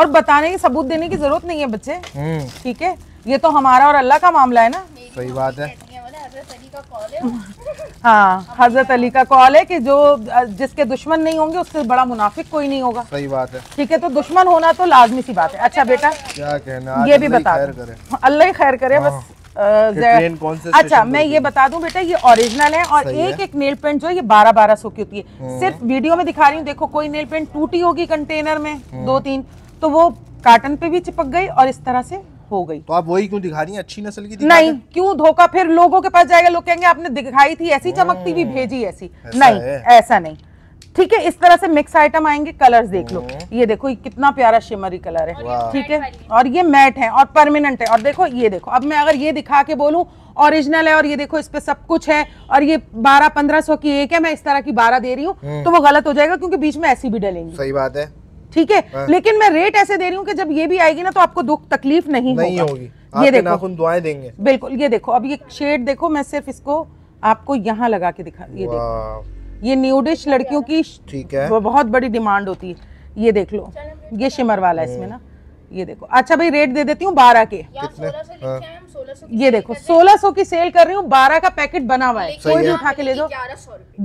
और बताने की सबूत देने की जरूरत नहीं है बच्चे हम्म। ठीक है ये तो हमारा और अल्लाह का मामला है ना सही बात है हाँ हजरत अली का कॉल है कि जो जिसके दुश्मन नहीं होंगे उससे बड़ा मुनाफिक कोई नहीं होगा सही बात है ठीक है तो दुश्मन होना तो लाजमी सी बात है अच्छा बेटा क्या कहना ये भी बता हाँ, अल्लाह खैर करे बस हाँ। अच्छा मैं ये बता दूं बेटा ये ओरिजिनल है और एक है? एक नेल पेंट जो है ये बारह बारह सौ की होती है हाँ। सिर्फ वीडियो में दिखा रही हूँ देखो कोई नेल पेंट टूटी होगी कंटेनर में दो तीन तो वो कार्टन पे भी चिपक गई और इस तरह से हो गई तो आप वही क्यों दिखा रही हैं अच्छी नस्ल की नहीं क्यों धोखा फिर लोगों के पास जाएगा लोग कहेंगे आपने दिखाई थी ऐसी चमकती भी हम्म, भेजी ऐसी नहीं ऐसा नहीं ठीक है इस तरह से मिक्स आइटम आएंगे कलर्स देख लो हम्म। ये देखो ये कितना प्यारा शिमरी कलर है ठीक है और ये मैट है और परमानेंट है और देखो ये देखो अब मैं अगर ये दिखा के बोलूं ओरिजिनल है और ये देखो इस पे सब कुछ है और ये बारह पंद्रह सौ की एक है मैं इस तरह की बारह दे रही हूँ हम्म। तो वो गलत हो जाएगा क्योंकि बीच में ऐसी भी डलेंगी सही बात है ठीक है हाँ। लेकिन मैं रेट ऐसे दे रही हूँ कि जब ये भी आएगी ना तो आपको दुख तकलीफ नहीं, नहीं होगी ये देखो दुआएं देंगे बिल्कुल ये देखो अब ये शेड देखो मैं सिर्फ इसको आपको यहाँ लगा के दिखा ये देखो ये न्यूडिश लड़कियों की ठीक है बहुत बड़ी डिमांड होती है ये देख लो ये शिमर वाला इसमें हम्म। ना ये देखो अच्छा भाई रेट दे देती हूँ बारह के ये देखो सोलह सौ की सेल कर रही हूँ बारह का पैकेट बना हुआ है कोई भी उठा के ले जाओ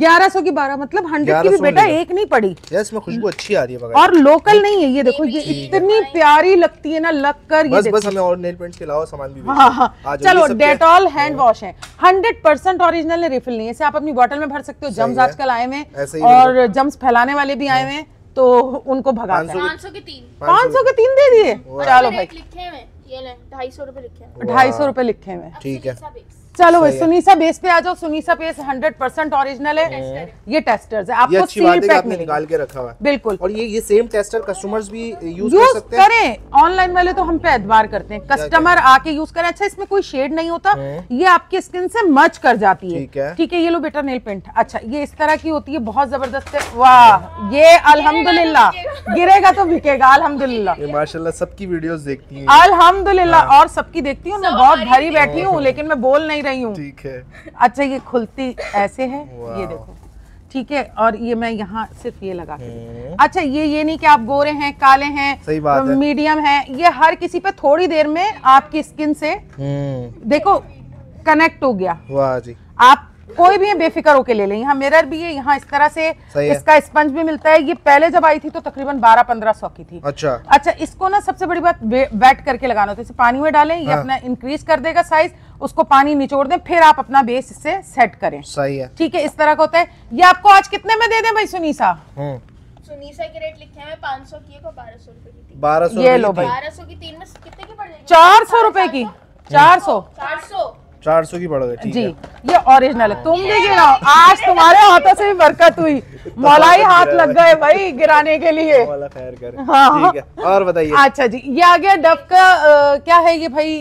ग्यारह सौ की बारह मतलब हंड्रेड की भी बेटा एक नहीं पड़ी इसमें खुशबू हम्म। अच्छी आ रही है और लोकल नहीं है ये देखो ये इतनी प्यारी लगती है ना लग कर बस हमें और नेल के अलावा सामान भी हाँ हाँ चलो डेटॉल हैंड वॉश है हंड्रेड परसेंट ऑरिजिनल रिफिल नहीं है आप अपनी बॉटल में भर सकते हो जम्स आजकल आए हुए और जम्स फैलाने वाले भी आए हाँ। हुए हैं तो उनको भगा पाँच सौ के तीन पाँच सौ के तीन दे दिए चलो भाई ढाई सौ रूपए लिखे हुए ढाई सौ रूपए लिखे हुए ठीक है अच्छा, अच्छा, चलो भाई सुनीसा बेस पे आ जाओ सुनीसा बेस हंड्रेड परसेंट ऑरिजिनल है ये टेस्टर्स है आपको सील पैक आपने निकाल के रखा हुआ है बिल्कुल और ये ये सेम टेस्टर कस्टमर्स भी यूज कर सकते हैं करें ऑनलाइन वाले तो हम पे एतबार करते हैं कस्टमर आके यूज करें अच्छा इसमें कोई शेड नहीं होता हम्म। ये आपकी स्किन से मच कर जाती है ठीक है ये लो बेटा नेल पेंट अच्छा ये इस तरह की होती है बहुत जबरदस्त है वाह ये अलहमदुल्ला गिरेगा तो, तो बिकेगा अलहमदुल्ला माशा सबकी वीडियो देखती हूँ अलहमदुल्ला और सबकी देखती हूँ मैं बहुत भरी बैठी हूँ लेकिन मैं बोल नहीं रही हूँ ठीक है अच्छा ये खुलती ऐसे है ये देखो ठीक है और ये मैं यहाँ सिर्फ ये लगा के हम्म। अच्छा ये ये नहीं कि आप गोरे हैं काले हैं सही बात है। मीडियम है ये हर किसी पे थोड़ी देर में आपकी स्किन से हम्म। देखो कनेक्ट हो गया वाह जी आप कोई भी बेफिक्र होके ले लें यहाँ मिरर भी है यहाँ इस तरह से इसका स्पंज भी मिलता है ये पहले जब आई थी तो तकरीबन बारह पंद्रह सौ की थी अच्छा अच्छा इसको ना सबसे बड़ी बात बैठ करके लगाना होता है पानी में डालें ये हाँ। अपना इंक्रीज कर देगा साइज उसको पानी निचोड़ दें फिर आप अपना बेस इससे सेट करें सही है ठीक है इस तरह का होता है ये आपको आज कितने में दे दें भाई सुनीसा हम्म। सुनीसा के रेट लिखे हैं पाँच सौ की बारह सौ रूपए की बारह सौ ये लो भाई बारह सौ की तीन में कितने की पड़ जाएगी चार सौ रूपए की चार सौ चार सौ चार सौ की पड़ गई जी ये ओरिजिनल है तुम भी गिराओ आज तुम्हारे हाथों से भी बरकत हुई तो मौलाई हाथ लग गए भाई गिराने के लिए हाँ और बताइए अच्छा जी ये आ गया डब का क्या है ये भाई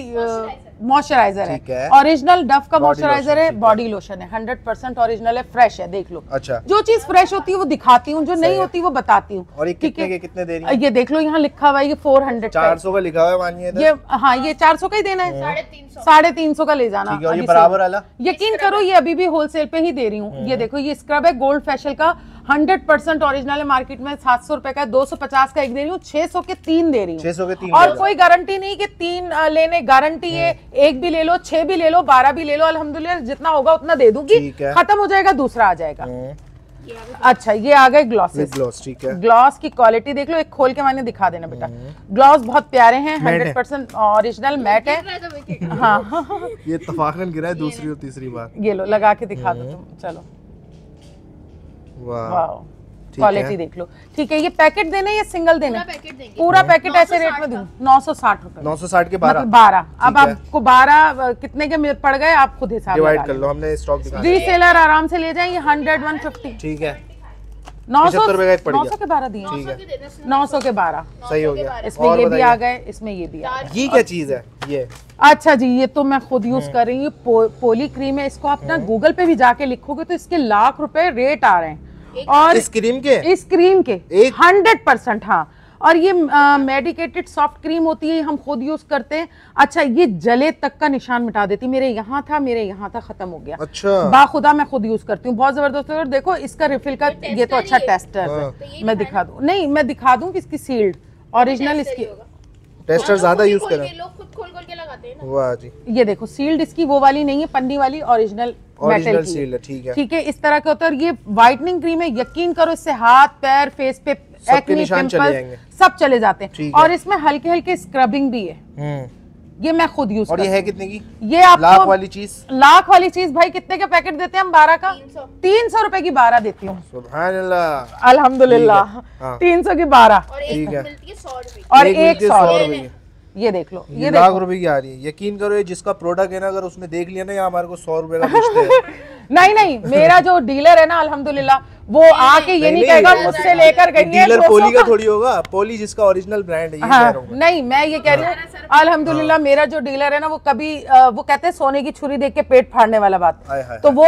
मॉइस्चराइजर है ओरिजिनल डफ का मॉइस्चराइजर है बॉडी लोशन है हंड्रेड परसेंट ओरिजिनल है फ्रेश है देख लो अच्छा जो चीज फ्रेश होती है वो दिखाती हूँ जो नहीं होती वो बताती हूँ कितने के है ये देख लो यहाँ लिखा हुआ है ये फोर हंड्रेड चार सौ का लिखा हुआ है ये हाँ ये चार सौ का ही देना है हम्म। साढ़े तीन सौ का ले जाना बराबर यकीन करो ये अभी भी होलसेल पे ही दे रही हूँ ये हम्म। देखो ये स्क्रब है गोल्ड फेशियल का हंड्रेड परसेंट ऑरिजिनल है मार्केट में सात सौ रुपए का दो सौ पचास का एक दे रही हूँ छह सौ के तीन दे रही हूँ और कोई गारंटी नहीं कि तीन लेने गारंटी है हम्म। एक भी ले लो छह भी ले लो बारह भी ले लो अलहमदुल्ला जितना होगा उतना दे दूंगी खत्म हो जाएगा दूसरा आ जाएगा हम्म। अच्छा ये आ गए ग्लॉसेस ग्लॉस ठीक है ग्लॉस की क्वालिटी देख लो एक खोल के मैंने दिखा देना बेटा ग्लॉस हम्म। बहुत प्यारे हैं हंड्रेड परसेंट ओरिजिनल मैट है हाँ ये तफाकन गिरा है दूसरी और तीसरी बार ये लो लगा के दिखा दो तुम चलो क्वालिटी देख लो ठीक है ये पैकेट देना या सिंगल देना पूरा पैकेट ऐसे रेट में दू नौ सौ साठ रूपए नौ सौ साठ के बारह मतलब बारह अब आपको बारह कितने के पड़ गए आप खुद हिसाब डिवाइड कर लो हमने स्टॉक रीसेलर आराम से ले जाए हंड्रेड वन फिफ्टी ठीक है नौ सौ रुपए नौ सौ के बारह दिए नौ सौ के बारह सही हो गया इसमें ये भी आ गए इसमें ये भी आ ये क्या चीज है ये अच्छा जी ये तो मैं खुद यूज हम्म। कर रही हूँ पो, पोली क्रीम है इसको आप ना गूगल हम्म। पे भी जाके लिखोगे तो इसके लाख रुपए रेट आ रहे हैं और इस क्रीम के इस क्रीम के हंड्रेड परसेंट हाँ और ये मेडिकेटेड सॉफ्ट क्रीम होती है हम खुद यूज करते हैं अच्छा ये जले तक का निशान मिटा देती मेरे यहाँ था मेरे यहाँ था खत्म हो गया अच्छा बाखुदा मैं खुद यूज करती हूँ बहुत जबरदस्त है और देखो इसका रिफिल का ये तो अच्छा टेस्टर है हाँ। तो मैं दिखा दू नहीं मैं दिखा दू कि इसकी सील्ड ऑरिजिनल इसकी टेस्टर ज्यादा यूज करें लोग खुद खोल खोल के लगाते हैं वाह जी ये देखो सील्ड इसकी वो वाली नहीं है पन्नी वाली ओरिजिनल ओरिजिनल ठीक है ठीक है इस तरह का होता है और ये व्हाइटनिंग क्रीम है यकीन करो इससे हाथ पैर फेस पे एक्ने पिंपल सब चले जाते हैं और इसमें हल्के हल्के स्क्रबिंग भी है हम्म। ये मैं खुद यूज और ये है कितने की ये आप लाख वाली चीज लाख वाली चीज भाई कितने के पैकेट देते हैं हम बारह का तीन सौ रूपए की बारह देती हूँ अल्हम्दुलिल्लाह हाँ। तीन सौ की बारह और एक सौ और एक सौ ये देख लो ये, लाख रुपए की आ रही है यकीन करो ये जिसका प्रोडक्ट है ना अगर उसने देख लिया ना हमारे को सौ रुपए का तो नहीं नहीं मेरा जो डीलर है ना अलहमदुल्ला वो आके ये नहीं, कहेगा मुझसे लेकर गई डीलर पोली का थोड़ी होगा पोली जिसका ओरिजिनल ब्रांड है हाँ, नहीं मैं ये कह रही हूँ हाँ। हाँ। अल्हम्दुलिल्लाह मेरा जो डीलर है ना वो कभी वो कहते हैं सोने की छुरी देख के पेट फाड़ने वाला बात तो वो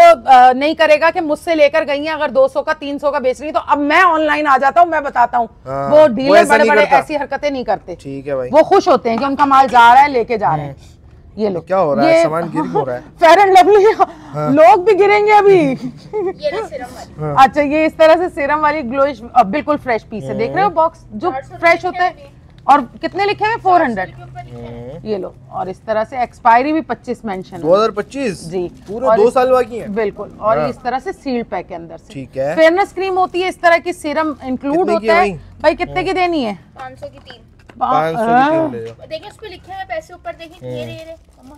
नहीं करेगा कि मुझसे लेकर गई है अगर 200 का 300 का बेच रही तो अब मैं ऑनलाइन आ जाता हूँ मैं बताता हूँ हाँ, वो डीलर बड़े बड़े ऐसी हरकते नहीं करते ठीक है वो खुश होते हैं कि उनका माल जा रहा है लेके जा रहे हैं हम्म। ये लो क्या हो रहा है सामान गिर हो रहा है फेयर एंड लवली लोग भी गिरेंगे अभी ये हाँ। अच्छा ये इस तरह से सीरम वाली ग्लोइश बिल्कुल फ्रेश पीस है देख रहे हो बॉक्स हाँ। जो फ्रेश होता है और कितने लिखे हुए फोर हंड्रेड ये लो और इस तरह से एक्सपायरी भी पच्चीस मेंशन दो हजार पच्चीस जी पूरे दो साल बाकी है बिल्कुल और हाँ। इस तरह से सील्ड पैक के अंदर से ठीक है फेयरनेस क्रीम होती है इस तरह की सीरम इंक्लूड होता है भाई कितने की देनी है पाँच सौ की तीन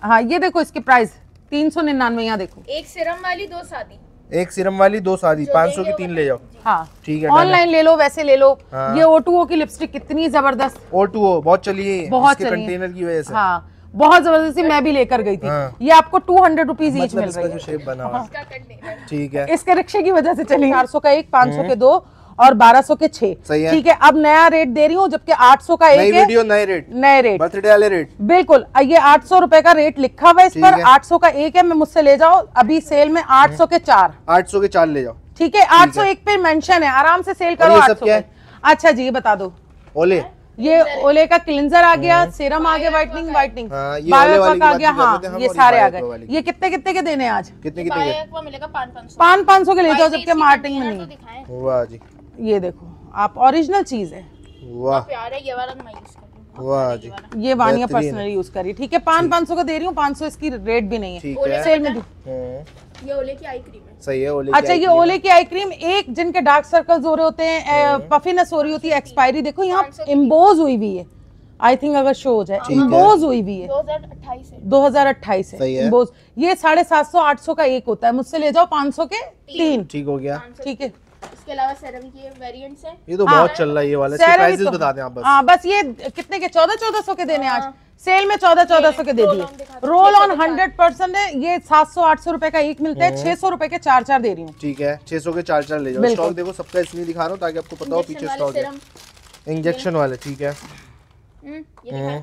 हाँ ये देखो इसके प्राइस तीन सौ निन्यानवे यहाँ देखो एक सिरम वाली दो शादी एक सिरम वाली दो शादी पाँच सौ की तीन ले जाओ हाँ ठीक है ऑनलाइन ले लो वैसे ले लो हाँ। ये ओ टू ओ की लिपस्टिक कितनी जबरदस्त ओ टू ओ बहुत चली है बहुत चली कंटेनर की वजह से हाँ बहुत जबरदस्ती मैं भी लेकर गई थी हाँ। ये आपको टू हंड्रेड रुपीज ईच मिल रही है ठीक है इसके रिक्शे की वजह से चली चार सौ का एक पाँच सौ के हम्म। दो और 1200 के छह ठीक है अब नया रेट दे रही हूँ जबकि 800 का एक वीडियो नए रेट नए रेट बर्थडे वाले रेट बिल्कुल ये आठ सौ रूपये का रेट लिखा हुआ है इस पर आठ सौ का एक है मैं मुझसे ले जाओ अभी सेल में आठ सौ के चार आठ सौ के चार ले जाओ ठीक है आठ सौ एक पे मेंशन है आराम से सेल करो आठ सौ अच्छा जी बता दो ओले ये ओले का क्लिनजर आ गया सीरम हम्म। आ गया व्हाइटनिंग व्हाइटनिंग बायोक्वा आ गया हाँ ये सारे आ गए ये कितने कितने के देने आज कितने कितने पाँच पाँच सौ के ले जाओ जबकि मार्टिंग में नहीं तो ये देखो आप ओरिजिनल चीज है वाह तो हाँ, जी ये वानिया पर्सनली यूज करी ठीक है पाँच पाँच सौ का दे रही हूँ पाँच सौ इसकी रेट भी नहीं है सेल में हम्म। ये ओले की आई क्रीम है सही है ओले अच्छा ये ओले की आई क्रीम एक जिनके डार्क सर्कल्स हो रहे होते हैं पफिनस हम्म। हो रही होती है एक्सपायरी देखो यहाँ इम्बोज हुई हुई है आई थिंक अगर शो हो जाए इम्बोज हाँ, हाँ। हुई भी है दो हजार अट्ठाईस है इम्बोज ये साढ़े सात सौ आठ सौ का एक होता है मुझसे ले जाओ पाँच सौ के तीन ठीक हो गया ठीक है इसके अलावा सेरम के वेरिएंट्स हैं ये तो हाँ, बहुत चल रहा है ये वाले प्राइसेस तो, बता दें आप बस हां बस ये कितने के चौदह चौदह सौ के देने आज हाँ। सेल में चौदह चौदह सौ के दे दिए रोल ऑन हंड्रेड परसेंट है ये सात सौ आठ सौ रुपए का एक मिलता है हाँ। छह सौ रुपए के चार चार दे रही हूँ ठीक है छह सौ के चार चार ले जाओ स्टॉक देखो सबका इसलिए दिखा रहा हूँ ताकि आपको पता हो पीछे स्टॉक इंजेक्शन वाले ठीक है हम्म, हाँ।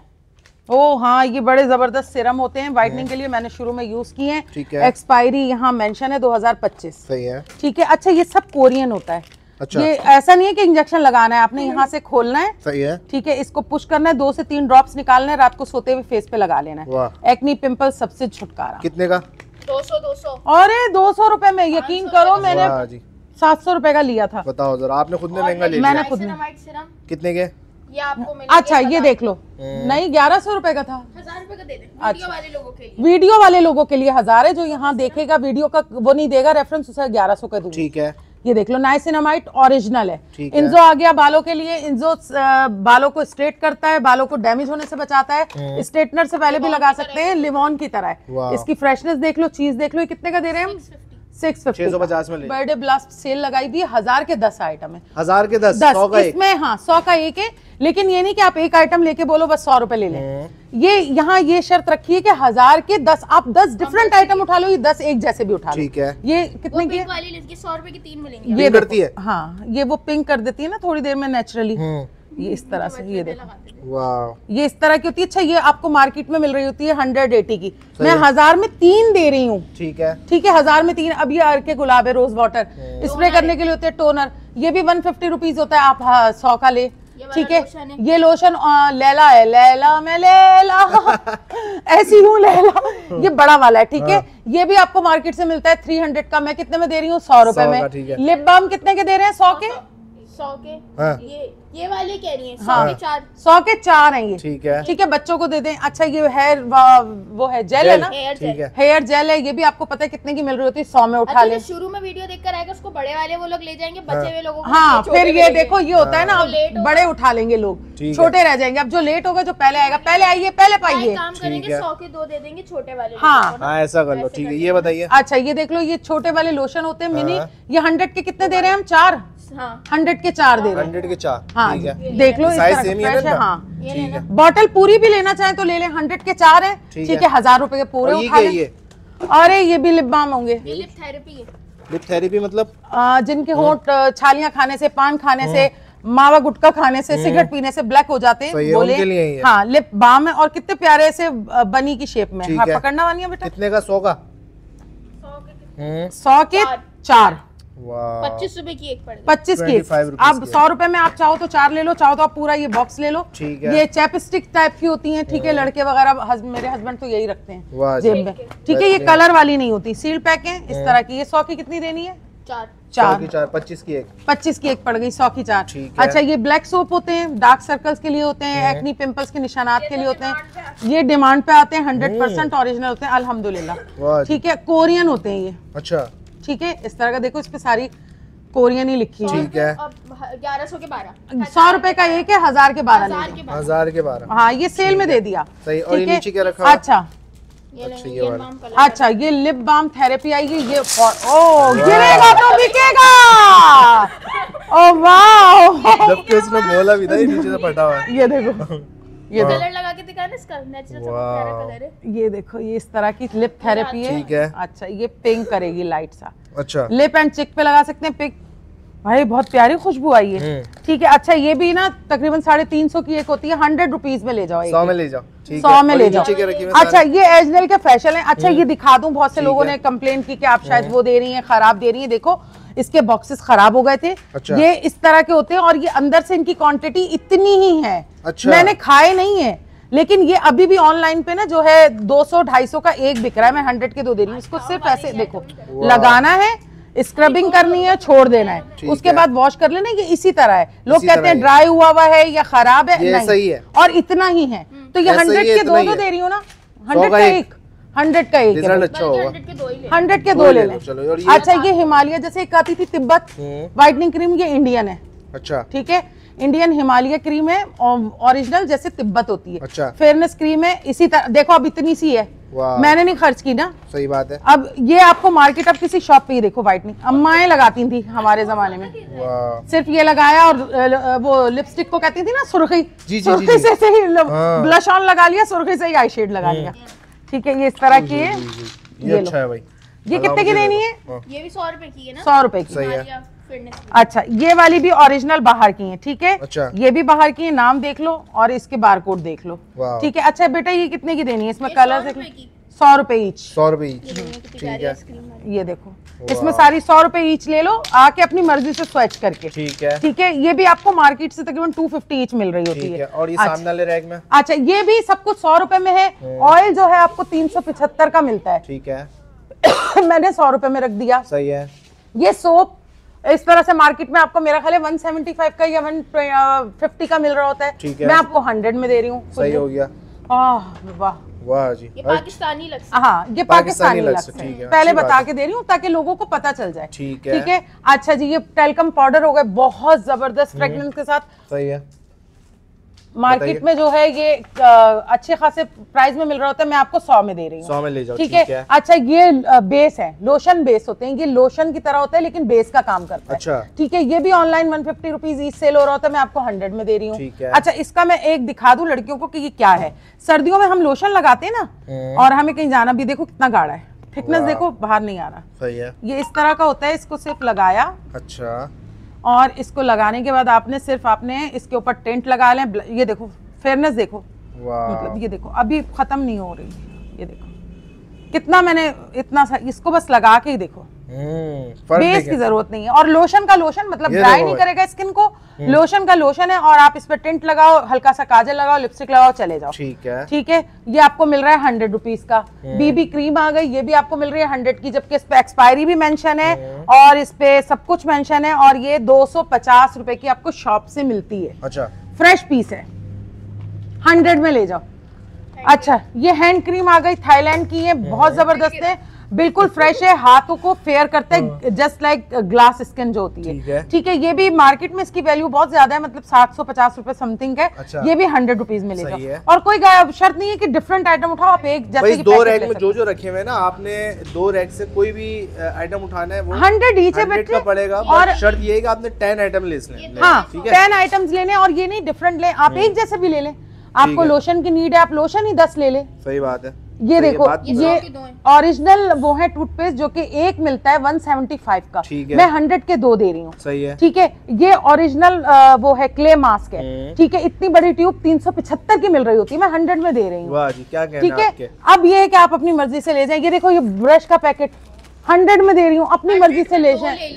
ओ हाँ ये बड़े जबरदस्त सिरम होते हैं व्हाइटनिंग के लिए मैंने शुरू में यूज किए हैं एक्सपायरी यहाँ मेंशन है 2025 सही है ठीक है अच्छा ये सब कोरियन होता है अच्छा ये ऐसा नहीं है कि इंजेक्शन लगाना है आपने यहाँ से खोलना है सही है ठीक है इसको पुश करना है दो से तीन ड्रॉप्स निकालना है रात को सोते हुए फेस पे लगा लेना है एक्नी पिम्पल सबसे छुटकारा कितने का दो सौ दो सौ अरे दो सौ रूपए में यकीन करो मैंने सात सौ रूपए का लिया था बताओ जरा आपने खुद ने महंगा लिया मैंने खुद ने कितने के ये आपको अच्छा ये देख लो हम्म। नहीं ग्यारह सौ रूपए का था हजार रूपए का दे दे अच्छा। वाले लोगों के लिए वीडियो वाले लोगों के लिए हजार है जो यहाँ देखेगा वीडियो का वो नहीं देगा रेफरेंस उसे ग्यारह सौ का दूंगा ठीक है ये देख लो नाइसिनामाइट ओरिजिनल है इंजो आ गया बालों के लिए इंजो बालों को स्ट्रेट करता है बालों को डैमेज होने से बचाता है स्ट्रेटनर हम्म। से पहले भी लगा सकते हैं लिमोन की तरह है इसकी फ्रेशनेस देख लो चीज देख लो कितने का दे रहे हैं हम six fifty birthday blast sale लगाई हुई हजार के दस आइटम है हजार के दस, दस इसमें हाँ सौ का एक है लेकिन ये नहीं कि आप एक आइटम लेके बोलो बस सौ रुपए ले लें हम्म। ये यहाँ ये शर्त रखी है कि हजार के दस आप दस डिफरेंट आइटम उठा लो ये दस एक जैसे भी उठा लो ठीक है ये कितने की सौ रुपए की तीन मिलेंगे ये करती है हाँ ये वो पिंक कर देती है ना थोड़ी देर में नेचुरली हम्म। ये इस तरह से ये देखो ये इस तरह की होती है अच्छा ये आपको मार्केट में मिल रही होती है हंड्रेड एटी की मैं हजार में तीन दे रही हूँ ठीक है ठीक है हजार में तीन अब ये अर के गुलाब है रोज वाटर स्प्रे करने के लिए होते हैं टोनर ये भी वन फिफ्टी रुपीज होता है आप हाँ, सौ का ले ठीक है ये लोशन लेला लैला है लैला मैं लैला ऐसी हूँ लैला ये बड़ा वाला है ठीक है हाँ। ये भी आपको मार्केट से मिलता है थ्री हंड्रेड का मैं कितने में दे रही हूँ सौ रुपए में लिप बाम कितने के दे रहे हैं सौ के हाँ, सौ के हाँ। ये ये वाले कह रही है सौ हाँ। के चार सौ के चार हैं ये ठीक है ठीक है बच्चों को दे दें अच्छा ये हेयर वो है जेल है ना हेयर जेल है ये भी आपको पता है कितने की मिल रही होती है सौ में उठा अच्छा, ले शुरू में वीडियो देखकर आएगा उसको बड़े वाले वो लोग ले जाएंगे हाँ। बच्चे हुए लोगों हाँ फिर ये देखो ये होता है ना हाँ। बड़े उठा लेंगे लोग छोटे रह जाएंगे अब जो लेट होगा जो पहले आएगा पहले आइए पहले पाइए काम करेंगे सौ के दो दे देंगे छोटे वाले हाँ ऐसा कर लो ठीक है ये बताइए अच्छा ये देख लो ये छोटे वाले लोशन होते हैं मिनी ये हंड्रेड के कितने दे रहे हैं हम चार हाँ। हंड्रेड के चार दे हंड्रेड के चार हाँ देख लो साइज सेम ही है हाँ बॉटल पूरी भी लेना चाहे तो ले ले हंड्रेड के चार है ठीक है हजार रूपए के पूरे उठा अरे ये भी लिप बाम होंगे लिप थेरेपी मतलब आ, जिनके हाँ। होंठ छालियां खाने से पान खाने से हाँ। मावा गुटका खाने से हम्म। सिगरेट पीने से ब्लैक हो जाते हैं बोले है। हाँ लिप बाम है और कितने प्यारे से बनी की शेप में हाँ, पकड़ना वाली है बेटा कितने का सौ का सौ के हम्म। के चार, चार पच्चीस रूपए की एक पड़ेगी पच्चीस की आप सौ रूपए में आप चाहो तो चार ले लो चाहो तो आप पूरा ये बॉक्स ले लो ठीक है ये चैपस्टिक टाइप की होती है ठीक है हाँ। लड़के वगैरह मेरे हस्बैंड तो यही रखते हैं जेब में ठीक है ये कलर वाली नहीं होती सील पैक है इस हाँ। तरह की ये सौ की कितनी देनी है चार चार पच्चीस की एक पच्चीस की एक पड़ गई सौ की चार अच्छा ये ब्लैक सोप होते हैं डार्क सर्कल्स के लिए होते हैं एक्नी हाँ। पिंपल्स के निशानात के लिए तो होते हैं ये डिमांड पे आते हैं हंड्रेड परसेंट ऑरिजिनल होते हैं अल्हम्दुलिल्लाह ठीक है कोरियन होते हैं ये अच्छा ठीक है इस तरह का देखो इस पर सारी कोरिया नहीं लिखी ठीक है ग्यारह सौ के बारह सौ रुपए का एक है हजार के बारह हजार के बारह हाँ ये सेल में दे दिया अच्छा ये अच्छा ये लिप बाम थेरेपी आएगी ये ओ गिरेगा तो बिकेगा ओ वाह जबकि बोला भी था ये नीचे से पटा हुआ ये देखो ये हाँ। कलर लगा के दिखा ना इसका नेचुरल प्यारा कलर है ये देखो ये इस तरह की लिप थेरेपी है ठीक है अच्छा ये पिंक करेगी लाइट सा अच्छा लिप एंड चिक पे लगा सकते हैं पिंक भाई बहुत प्यारी खुशबू आई है हम्म। ठीक है अच्छा ये भी ना तकरीबन साढ़े तीन सौ की एक होती है हंड्रेड रुपीज में ले जाओ सौ में ले जाओ सौ में ले जाओ अच्छा ये एजनल के फैशन है अच्छा ये हम्म। दिखा दूं बहुत से लोगों ने कंप्लेन की कि आप शायद हम्म। वो दे रही हैं खराब दे रही हैं देखो इसके बॉक्सेस खराब हो गए थे अच्छा। ये इस तरह के होते हैं और ये अंदर से इनकी क्वांटिटी इतनी ही है अच्छा। मैंने खाए नहीं है लेकिन ये अभी भी ऑनलाइन पे ना जो है दो सौ ढाई सौ का एक बिक रहा है मैं हंड्रेड के दो दे रही हूँ इसको सिर्फ ऐसे देखो लगाना है स्क्रबिंग करनी है छोड़ देना है उसके है। बाद वॉश कर लेना ये इसी तरह है लोग कहते हैं ड्राई हुआ हुआ है या खराब है नहीं है। और इतना ही है तो ये हंड्रेड के दो दो दे रही हूँ ना हंड्रेड का एक हंड्रेड का एक अच्छा हंड्रेड के दो ले लो अच्छा ये हिमालय जैसे एक आती थी तिब्बत व्हाइटनिंग क्रीम हम्म। ये इंडियन है अच्छा ठीक है इंडियन हिमालय क्रीम है ओरिजिनल जैसे तिब्बत होती है अच्छा फेयरनेस क्रीम है इसी तरह देखो अब इतनी सी है मैंने नहीं खर्च की ना सही बात है अब ये आपको मार्केट अब किसी शॉप पे ही देखो व्हाइटनिंग अम्माएं लगाती थी हमारे जमाने में सिर्फ ये लगाया और वो लिपस्टिक को कहती थी ना सुर्खी सुर्खी से, से ही ब्लश ऑन हाँ। लगा लिया सुर्खी से ही आई शेड लगा हम्म। लिया ठीक है ये इस तरह की है ये अच्छा है भाई ये कितने की देनी है हाँ। ये भी सौ रुपए की है ना सौ रुपए की सही है अच्छा ये वाली भी ओरिजिनल बाहर की है ठीक है अच्छा ये भी बाहर की है नाम देख लो और इसके बारकोड देख लो ठीक है अच्छा बेटा ये कितने की देनी है इसमें कलर देख लो सौ रुपए ईच सौ रुपए ईच ठीक है ये देखो इसमें सारी सौ रुपए ईच ले लो आके अपनी मर्जी से स्वेच करके ठीक है ठीक है ये भी आपको मार्केट से तकरीबन टू फिफ्टी ईच मिल रही होती है और ये अच्छा। सामने वाले रैक में अच्छा ये भी सब कुछ सौ रुपए में है ऑयल हम्म। जो है आपको तीन सौ पिछहत्तर का मिलता है ठीक है मैंने सौ रुपए में रख दिया सही है ये सोप इस तरह से मार्केट में आपको मेरा ख्याल है फाइव का या वन फिफ्टी का मिल रहा होता है, मैं आपको हंड्रेड में दे रही हूँ सही हो गया वाह वाह जी ये पाकिस्तानी लग हाँ ये पाकिस्तानी लक्स पहले बता के दे रही हूँ ताकि लोगों को पता चल जाए ठीक है ठीक है अच्छा जी ये टेलकम पाउडर हो गए बहुत जबरदस्त फ्रेगनेंस हम्म। के साथ सही है मार्केट में जो है ये अच्छे खासे प्राइस में मिल रहा होता है मैं आपको सौ में दे रही हूँ ठीक है अच्छा ये बेस है लोशन बेस होते हैं ये लोशन की तरह होता है लेकिन बेस का काम करता है अच्छा। ठीक है ये भी online one fifty rupees each sale हो रहा होता है मैं आपको हंड्रेड में दे रही हूँ अच्छा इसका मैं एक दिखा दू लड़कियों को की ये क्या है सर्दियों में हम लोशन लगाते हैं ना हम्म। और हमें कहीं जाना भी देखो कितना गाढ़ा है थिकनेस देखो बाहर नहीं आ रहा सही है ये इस तरह का होता है इसको सिर्फ लगाया अच्छा और इसको लगाने के बाद आपने सिर्फ आपने इसके ऊपर टेंट लगा लें ये देखो फेयरनेस देखो मतलब ये देखो अभी ख़त्म नहीं हो रही ये देखो कितना मैंने इतना सा इसको बस लगा के ही देखो बेस हम्म, की जरूरत नहीं है और लोशन का लोशन मतलब ड्राई नहीं करेगा स्किन को लोशन हम्म। का लोशन है और आप इस पर टिंट लगाओ हल्का सा काजल लगाओ लिपस्टिक लगाओ चले जाओ ठीक है ठीक है ये आपको मिल रहा है हंड्रेड रुपीज का बीबी क्रीम हम्म। आ गई ये भी आपको मिल रही है हंड्रेड की जबकि इस पे एक्सपायरी भी मेंशन है और इस पे सब कुछ मेंशन है और ये दो सौ की आपको शॉप से मिलती है अच्छा फ्रेश पीस है हंड्रेड में ले जाओ अच्छा ये हैंड क्रीम आ गई थाईलैंड की है बहुत जबरदस्त है बिल्कुल फ्रेश है हाथों को फेयर करते है जस्ट लाइक ग्लास स्किन जो होती है ठीक है ये भी मार्केट में इसकी वैल्यू बहुत ज्यादा है मतलब सात सौ पचास रूपए समथिंग है अच्छा। ये भी हंड्रेड रुपीज मिलेगा और कोई शर्त नहीं है कि डिफरेंट आइटम उठाओ आप एक जैसे दो रैक में जो जो रखे हुए ना आपने दो रैक से कोई भी आइटम uh, उठाना है हंड्रेड ईच है पड़ेगा और शर्त ये आपने टेन आइटम ले हाँ टेन आइटम लेने और ये नहीं डिफरेंट ले आप हम्म। एक जैसे भी ले लें आपको लोशन की नीड है आप लोशन ही दस ले लें सही बात है तो ये देखो तो ये ओरिजिनल वो है टूथपेस्ट जो कि एक मिलता है 175 का मैं 100 के दो दे रही हूँ सही है ठीक है ये ओरिजिनल वो है क्ले मास्क है हम्म। ठीक है इतनी बड़ी ट्यूब 375 की मिल रही होती है मैं 100 में दे रही हूँ ठीक है अब ये है कि आप अपनी मर्जी से ले जाए ये देखो ये ब्रश का पैकेट हंड्रेड में दे रही हूँ अपनी मर्जी से तो ले जाए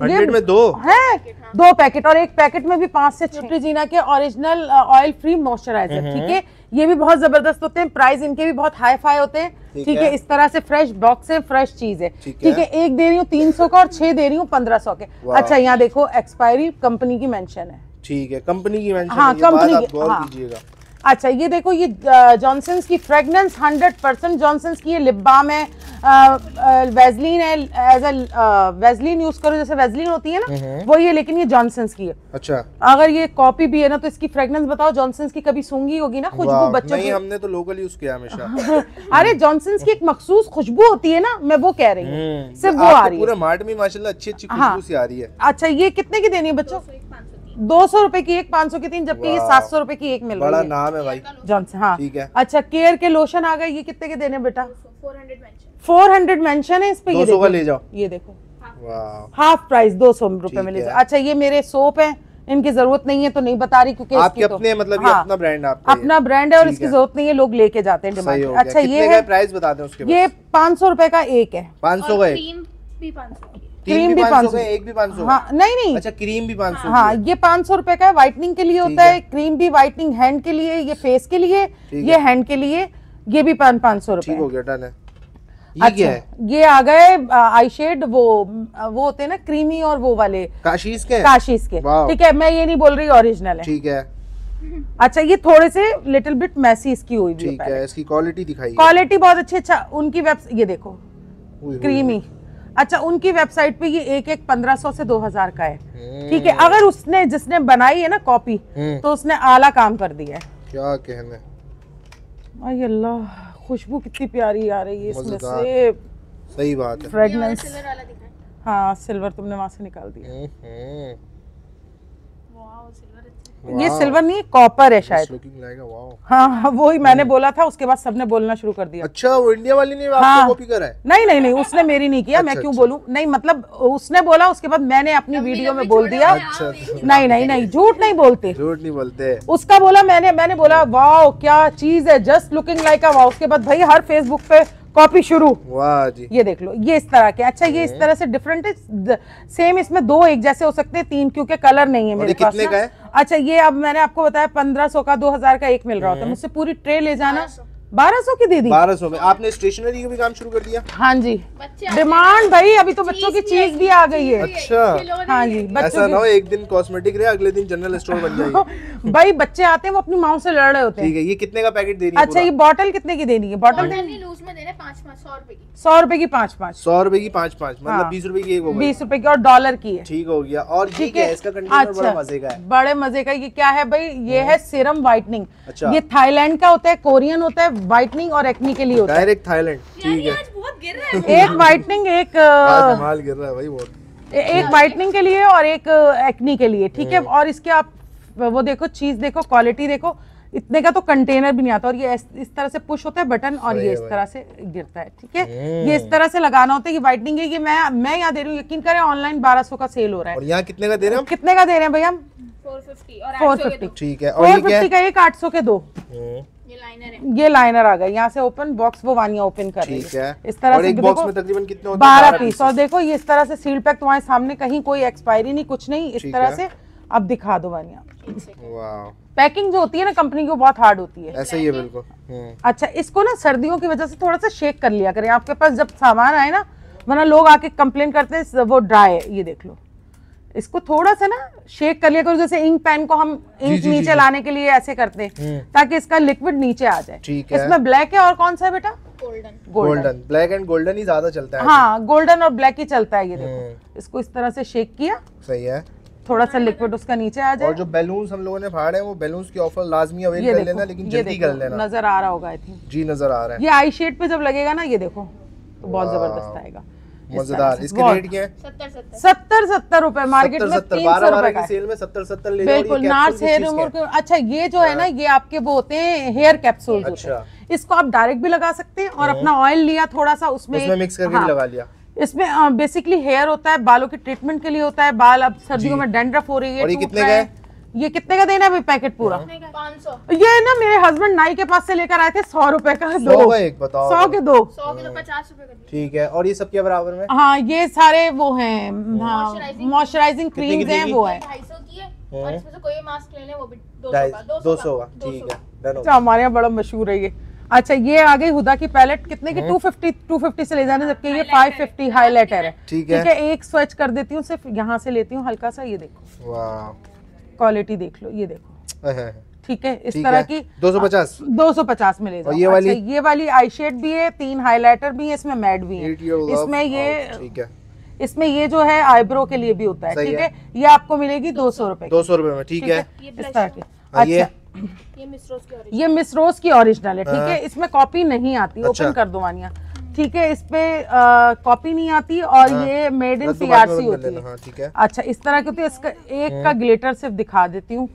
हंड्रेड में दो है दो पैकेट और एक पैकेट में भी पांच से छुट्टी जीना के ओरिजिनल ऑयल फ्री मॉइस्चराइजर ठीक है ये भी बहुत जबरदस्त होते हैं प्राइस इनके भी बहुत हाई फाई होते हैं ठीक है इस तरह से फ्रेश बॉक्स है फ्रेश चीज है ठीक है एक दे रही हूँ तीन सौ का और छह दे रही हूँ पंद्रह सौ के अच्छा यहाँ देखो एक्सपायरी कंपनी की मैंशन है ठीक है कंपनी की मेंशन हाँ कंपनी की हाँ अच्छा ये देखो ये जॉनसन्स की फ्रेगनेंस 100 परसेंट जॉनसन्स की ये लिप बाम है वेजलिन है एज अ वेजलिन यूज करो जैसे वेजलिन होती है ना हम्म हम्म। वो ये लेकिन ये जॉनसन्स की है अच्छा अगर ये कॉपी भी है ना तो इसकी फ्रेगनेंस बताओ जॉनसन्स की कभी सूंगी होगी ना खुशबू बच्चों की हमने तो लोकल यूज किया हमेशा अरे जॉनसन्स की एक मखसूस खुशबू होती है ना मैं वो कह रही हूँ हम्म, सिर्फ वो आ रही है पूरे मार्ट में माशाल्लाह अच्छी अच्छी हाँ। खुशबू सी आ रही है अच्छा ये कितने की देनी है बच्चों दो सौ रूपए की एक पाँच सौ की तीन जबकि ये सात सौ रूपए की एक मिल बड़ा नाम है भाई जॉन से हाँ ठीक है अच्छा केयर के लोशन आ गए ये कितने के देने बेटा फोर हंड्रेड मेंशन इस पे ये देखो ले जाओ ये देखो हाफ प्राइस दो सौ रूपए में ले जाओ अच्छा ये मेरे सोप है इनकी जरूरत नहीं है तो नहीं बता रही क्योंकि आपके तो- अपने तो, मतलब हाँ, अपना ब्रांड अपना ब्रांड है और इसकी जरूरत नहीं है लोग लेके जाते हैं डिमांड अच्छा ये है प्राइस बता दें उसके ये पाँच सौ रूपए का एक है पाँच सौ का एक क्रीम भी पाँच सौ एक भी पाँच सौ हाँ नहीं नहीं अच्छा क्रीम भी पाँच सौ हाँ ये पाँच सौ रूपये का है व्हाइटनिंग के लिए होता है क्रीम भी व्हाइटनिंग हैंड के लिए ये फेस के लिए ये हैंड के लिए ये भी पाँच सौ रूपये हो गया डन ये अच्छा, है? ये आ गए आई शेड वो वो होते हैं ना क्रीमी और वो वाले काशीस के काशीस के ठीक है मैं ये नहीं बोल रही ओरिजिनल है ठीक है अच्छा ये थोड़े से लिटिल बिट मैसी इसकी हुई ठीक है इसकी क्वालिटी दिखाई क्वालिटी बहुत अच्छी अच्छा उनकी वेब ये देखो हुई, क्रीमी अच्छा उनकी वेबसाइट पे ये एक एक पंद्रह सौ से दो हजार का है हम्म। ठीक है अगर उसने जिसने बनाई है ना कॉपी हम्म। तो उसने आला काम कर दिया है क्या कहने अल्लाह खुशबू कितनी प्यारी आ रही है इसमें से सही बात है फ्रेगनेंस हाँ सिल्वर तुमने वहां से निकाल दिया हम्म, ये सिल्वर नहीं कॉपर है शायद हाँ, हाँ वो ही मैंने hmm. बोला था उसके बाद सबने बोलना शुरू कर दिया अच्छा वो इंडिया वाली ने हाँ, कॉपी करा है नहीं नहीं नहीं उसने मेरी नहीं किया अच्छा, मैं क्यों अच्छा, बोलूं नहीं मतलब उसने बोला उसके बाद मैंने अपनी वीडियो में बोल दिया हाँ, अच्छा, अच्छा। नहीं नहीं नहीं झूठ नहीं बोलते झूठ नहीं बोलते उसका बोला मैंने मैंने बोला वाह क्या चीज है जस्ट लुकिंग लाइक अ वाह उसके बाद भाई हर फेसबुक पे कॉपी शुरू वाह जी ये देख लो ये इस तरह के अच्छा ये इस तरह से डिफरेंट है सेम इसमें दो एक जैसे हो सकते हैं तीन क्योंकि कलर नहीं है मेरे पास कितने का है अच्छा ये अब मैंने आपको बताया पंद्रह सौ का दो हजार का एक मिल रहा होता है हम्म। मुझसे पूरी ट्रे ले जाना बारह सौ की दे दी बारह सौ में आपने स्टेशनरी का भी काम शुरू कर दिया हाँ जी डिमांड भाई अभी तो बच्चों की चीज भी आ गई है अच्छा हाँ जी ऐसा ना हो एक दिन कॉस्मेटिक रहे अगले दिन जनरल स्टोर बन जाए भाई बच्चे आते हैं वो अपनी माओ से लड़ रहे होते हैं ये कितने का पैकेट देनी है अच्छा ये बॉटल कितने की देनी है बॉटल सौ रुपए की पाँच पाँच सौ रुपए की पाँच पाँच मतलब हाँ। बीस रुपए की बीस रुपए की और डॉलर की है ठीक हो गया और ठीक है इसका बड़ा अच्छा। मजे का है बड़े मजे का ये क्या है भाई ये हम्म। है सिरम व्हाइटनिंग अच्छा। ये थाईलैंड का होता है कोरियन होता है व्हाइटनिंग और एक्नी के लिए होता है डायरेक्ट थाईलैंड ठीक है एक वाइटनिंग एक माल गिर रहा है भाई बहुत एक वाइटनिंग के लिए और एक एक्नी के लिए ठीक है हम्म। और इसके आप वो देखो चीज देखो क्वालिटी देखो इतने का तो कंटेनर भी नहीं आता और ये इस तरह से पुश होता है बटन और ये इस तरह से गिरता है ठीक है हम्म। ये इस तरह से लगाना होता है ये वाइटनिंग है ये मैं मैं यहाँ दे रही हूँ यकीन करें ऑनलाइन बारह सौ का सेल हो रहा है और यहाँ कितने का दे रहे हैं कितने का दे रहे हैं भैया फोर फिफ्टी ठीक है फोर फिफ्टी का एक आठ सौ के दो हम्म। लाइनर ये लाइनर आ गए यहाँ से ओपन बॉक्स वो वानिया ओपन कर रही है इस तरह और से एक बॉक्स में तकरीबन कितने होते बारह पीस और देखो ये इस तरह से सील पैक तुम्हारे सामने कहीं कोई एक्सपायरी नहीं कुछ नहीं इस तरह से अब दिखा दो वानिया पैकिंग जो होती है ना कंपनी की बहुत हार्ड होती है ऐसा ही है बिल्कुल हम्म। अच्छा इसको ना सर्दियों की वजह से थोड़ा सा शेक कर लिया करें आपके पास जब सामान आए ना वरना लोग आके कंप्लेन करते हैं वो ड्राई है ये देख लो इसको थोड़ा सा ना शेक कर लिया करो जैसे इंक पेन को हम इंक जी, जी, नीचे जी, लाने के लिए ऐसे करते हैं हम्म। ताकि इसका लिक्विड नीचे आ जाए ठीक है इसमें ब्लैक है और कौन सा है बेटा golden golden black and golden ही ज्यादा चलता है हाँ गोल्डन और ब्लैक ही चलता है ये देखो हम्म। इसको इस तरह से शेक किया सही है थोड़ा सा लिक्विड उसका नीचे आ जाए और जो बैलून हम लोगों ने फाड़े हैं वो बैलून की ऑफर लाजमी अवेल कर लेना लेकिन जल्दी कर लेना नजर आ रहा होगा आई थिंक जी नजर आ रहा है ये आई शेड पे जब लगेगा ना ये देखो तो बहुत जबरदस्त आएगा मजेदार इसके रेट क्या है सत्तर सत्तर रुपए मार्केट में तीन सौ रुपए का सेल में सत्तर सत्तर बिल्कुल नार्स हेयर रिमूवर अच्छा ये जो है ना हाँ। ये आपके वो होते हैं हेयर कैप्सूल अच्छा। इसको आप डायरेक्ट भी लगा सकते हैं और हाँ। अपना ऑयल लिया थोड़ा सा उसमें मिक्स करके हाँ। लगा लिया इसमें बेसिकली हेयर होता है बालों के ट्रीटमेंट के लिए होता है बाल अब सर्दियों में डेंड्रफ हो रही है और ये कितने का है ये कितने का देना है पैकेट पूरा ये ना मेरे हस्बैंड नाई के पास से लेकर आए थे सौ रुपए का दो सौ के दो सौ के दो तो पचास रूपए ठीक है और ये सब क्या बराबर में हाँ ये सारे वो हाँ, है मॉइस्चराइजिंग क्रीम है वो है दो सौ का ठीक है अच्छा हमारे यहाँ बड़ा मशहूर है ये अच्छा ये आ गई हुदा की पैलेट कितने की 250 हम्म। 250 से ले जाने जबकि ये 550 हाईलाइटर है ठीक है एक स्वच कर देती हूँ सिर्फ यहाँ से लेती हूँ हल्का सा ये देखो वाह क्वालिटी देख लो ये देखो ठीक है इस तरह की 250 250 में ले जाओ ये वाली अच्छा, ये वाली आई शेड भी है तीन हाईलाइटर भी है इसमें मैट भी है इसमें ये इसमें ये जो है आईब्रो के लिए भी होता है ठीक है ये आपको मिलेगी दो सौ रूपये दो सौ रूपये में ठीक है इस तरह की अच्छा ये मिसरोज की ओरिजिनल है ठीक हाँ। है इसमें कॉपी नहीं आती ओपन अच्छा। कर दो मानिया ठीक है इस पे कॉपी नहीं आती और हाँ, ये मेड इन सीआरसी होती हाँ, है हाँ, ठीक है अच्छा इस तरह की होती है इसका एक का ग्लिटर हम्म। सिर्फ दिखा देती हूँ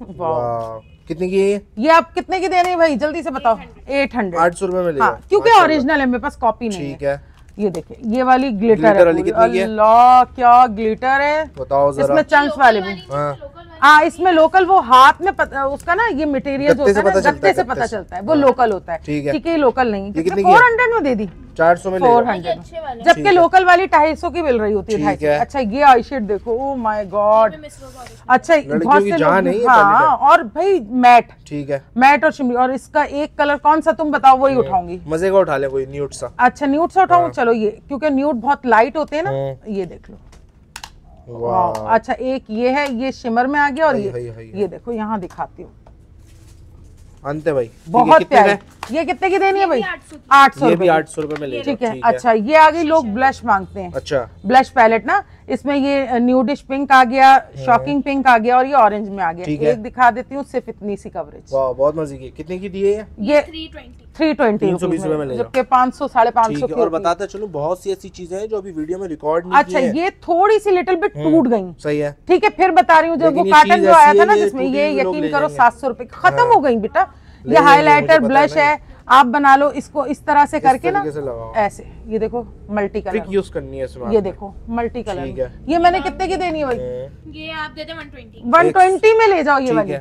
कितने की है ये आप कितने की दे रहे हैं भाई जल्दी से बताओ एट हंड्रेड आठ सौ रुपए में हाँ, क्योंकि ओरिजिनल है मेरे पास कॉपी नहीं ठीक है ये देखिए ये वाली ग्लिटर, ग्लिटर है लॉ क्या ग्लिटर है बताओ इसमें चंक्स वाले भी हाँ। हाँ। हाँ इसमें लोकल वो हाथ में पत, उसका ना ये मटेरियल जो होता है गत्ते, से पता चलता है वो लोकल हाँ। होता है ठीक है लोकल नहीं फोर अच्छा, हंड्रेड में दे दी चार सौ में फोर हंड्रेड जबकि लोकल वाली ढाई सौ की मिल रही होती है अच्छा ये आई शेड देखो ओ माय गॉड अच्छा बहुत से हाँ और भाई मैट ठीक है मैट और शिमली और इसका एक कलर कौन सा तुम बताओ वही उठाऊंगी मजे का उठा ले कोई न्यूट सा अच्छा न्यूट सा उठाऊ हाँ। चलो ये क्योंकि न्यूट बहुत लाइट होते हैं ना हाँ। ये देख लो अच्छा एक ये है ये शिमर में आ गया और ये ये देखो यहाँ दिखाती हूँ अंत भाई बहुत प्यारे ये कितने की देनी है भाई आठ सौ आठ सौ रुपए में ठीक है अच्छा ये आगे लोग अच्छा। ब्लश मांगते हैं अच्छा ब्लश पैलेट ना इसमें ये न्यूडिश पिंक आ गया शॉकिंग हाँ। पिंक आ गया और ये ऑरेंज में आ गया एक दिखा देती हूँ सिर्फ इतनी सी कवरेज बहुत मजे की कितने की दी है ये थ्री ट्वेंटी जबकि पाँच सौ साढ़े पाँच सौ और बताते चलो बहुत सी ऐसी चीजें हैं जो अभी वीडियो में रिकॉर्ड अच्छा ये थोड़ी सी लिटिल बिट हम्म, टूट गई सही है ठीक है फिर बता रही हूँ जब वो काटन जो आया था ना जिसमें ये यकीन करो सात सौ रूपये खत्म हाँ। हो गई बेटा ये हाईलाइटर ब्लश है आप बना लो इसको इस तरह से करके ना ऐसे ये देखो मल्टी कलर यूज करनी है ये देखो मल्टी कलर ये मैंने कितने की देनी है भाई ये आप 120 120 में ले जाओ ये वाली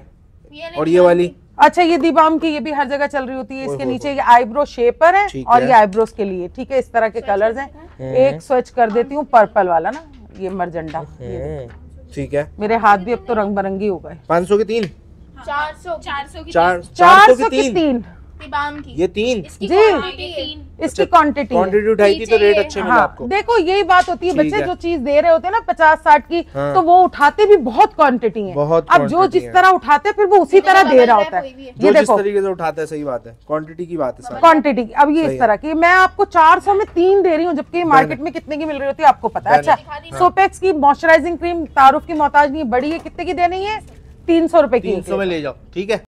और ये वाली अच्छा ये दीबाम की ये भी हर जगह चल रही होती है इसके नीचे ये आईब्रो शेपर है और ये आईब्रोज के लिए ठीक है इस तरह के कलर्स हैं हम्म। एक स्वच कर देती हूँ पर्पल वाला ना ये मरजंडा हम्म। ठीक है मेरे हाथ भी अब तो रंग बिरंगी हो गए पाँच सौ के तीन हाँ, चार सौ चार सौ की तीन ये तीन जी अच्छा, इसकी क्वांटिटी क्वांटिटी उठाई थी तो रेट अच्छे मिला हाँ, आपको देखो यही बात होती है बच्चे जो चीज दे रहे होते हैं ना पचास साठ की हाँ। तो वो उठाते भी बहुत क्वांटिटी है बहुत अब जो जिस तरह उठाते फिर वो उसी तरह तो दे रहा होता है ये देखो तरीके से उठाते हैं सही बात है क्वांटिटी की बात है क्वांटिटी अब ये इस तरह की मैं आपको चार सौ में तीन दे रही हूँ जबकि मार्केट में कितने की मिल रही होती है आपको पता है अच्छा सोपेक्स की मॉइस्चराइजिंग क्रीम तारुफ की मोहताज नहीं बड़ी है कितने की देनी है तीन सौ रुपए की ले जाओ ठीक है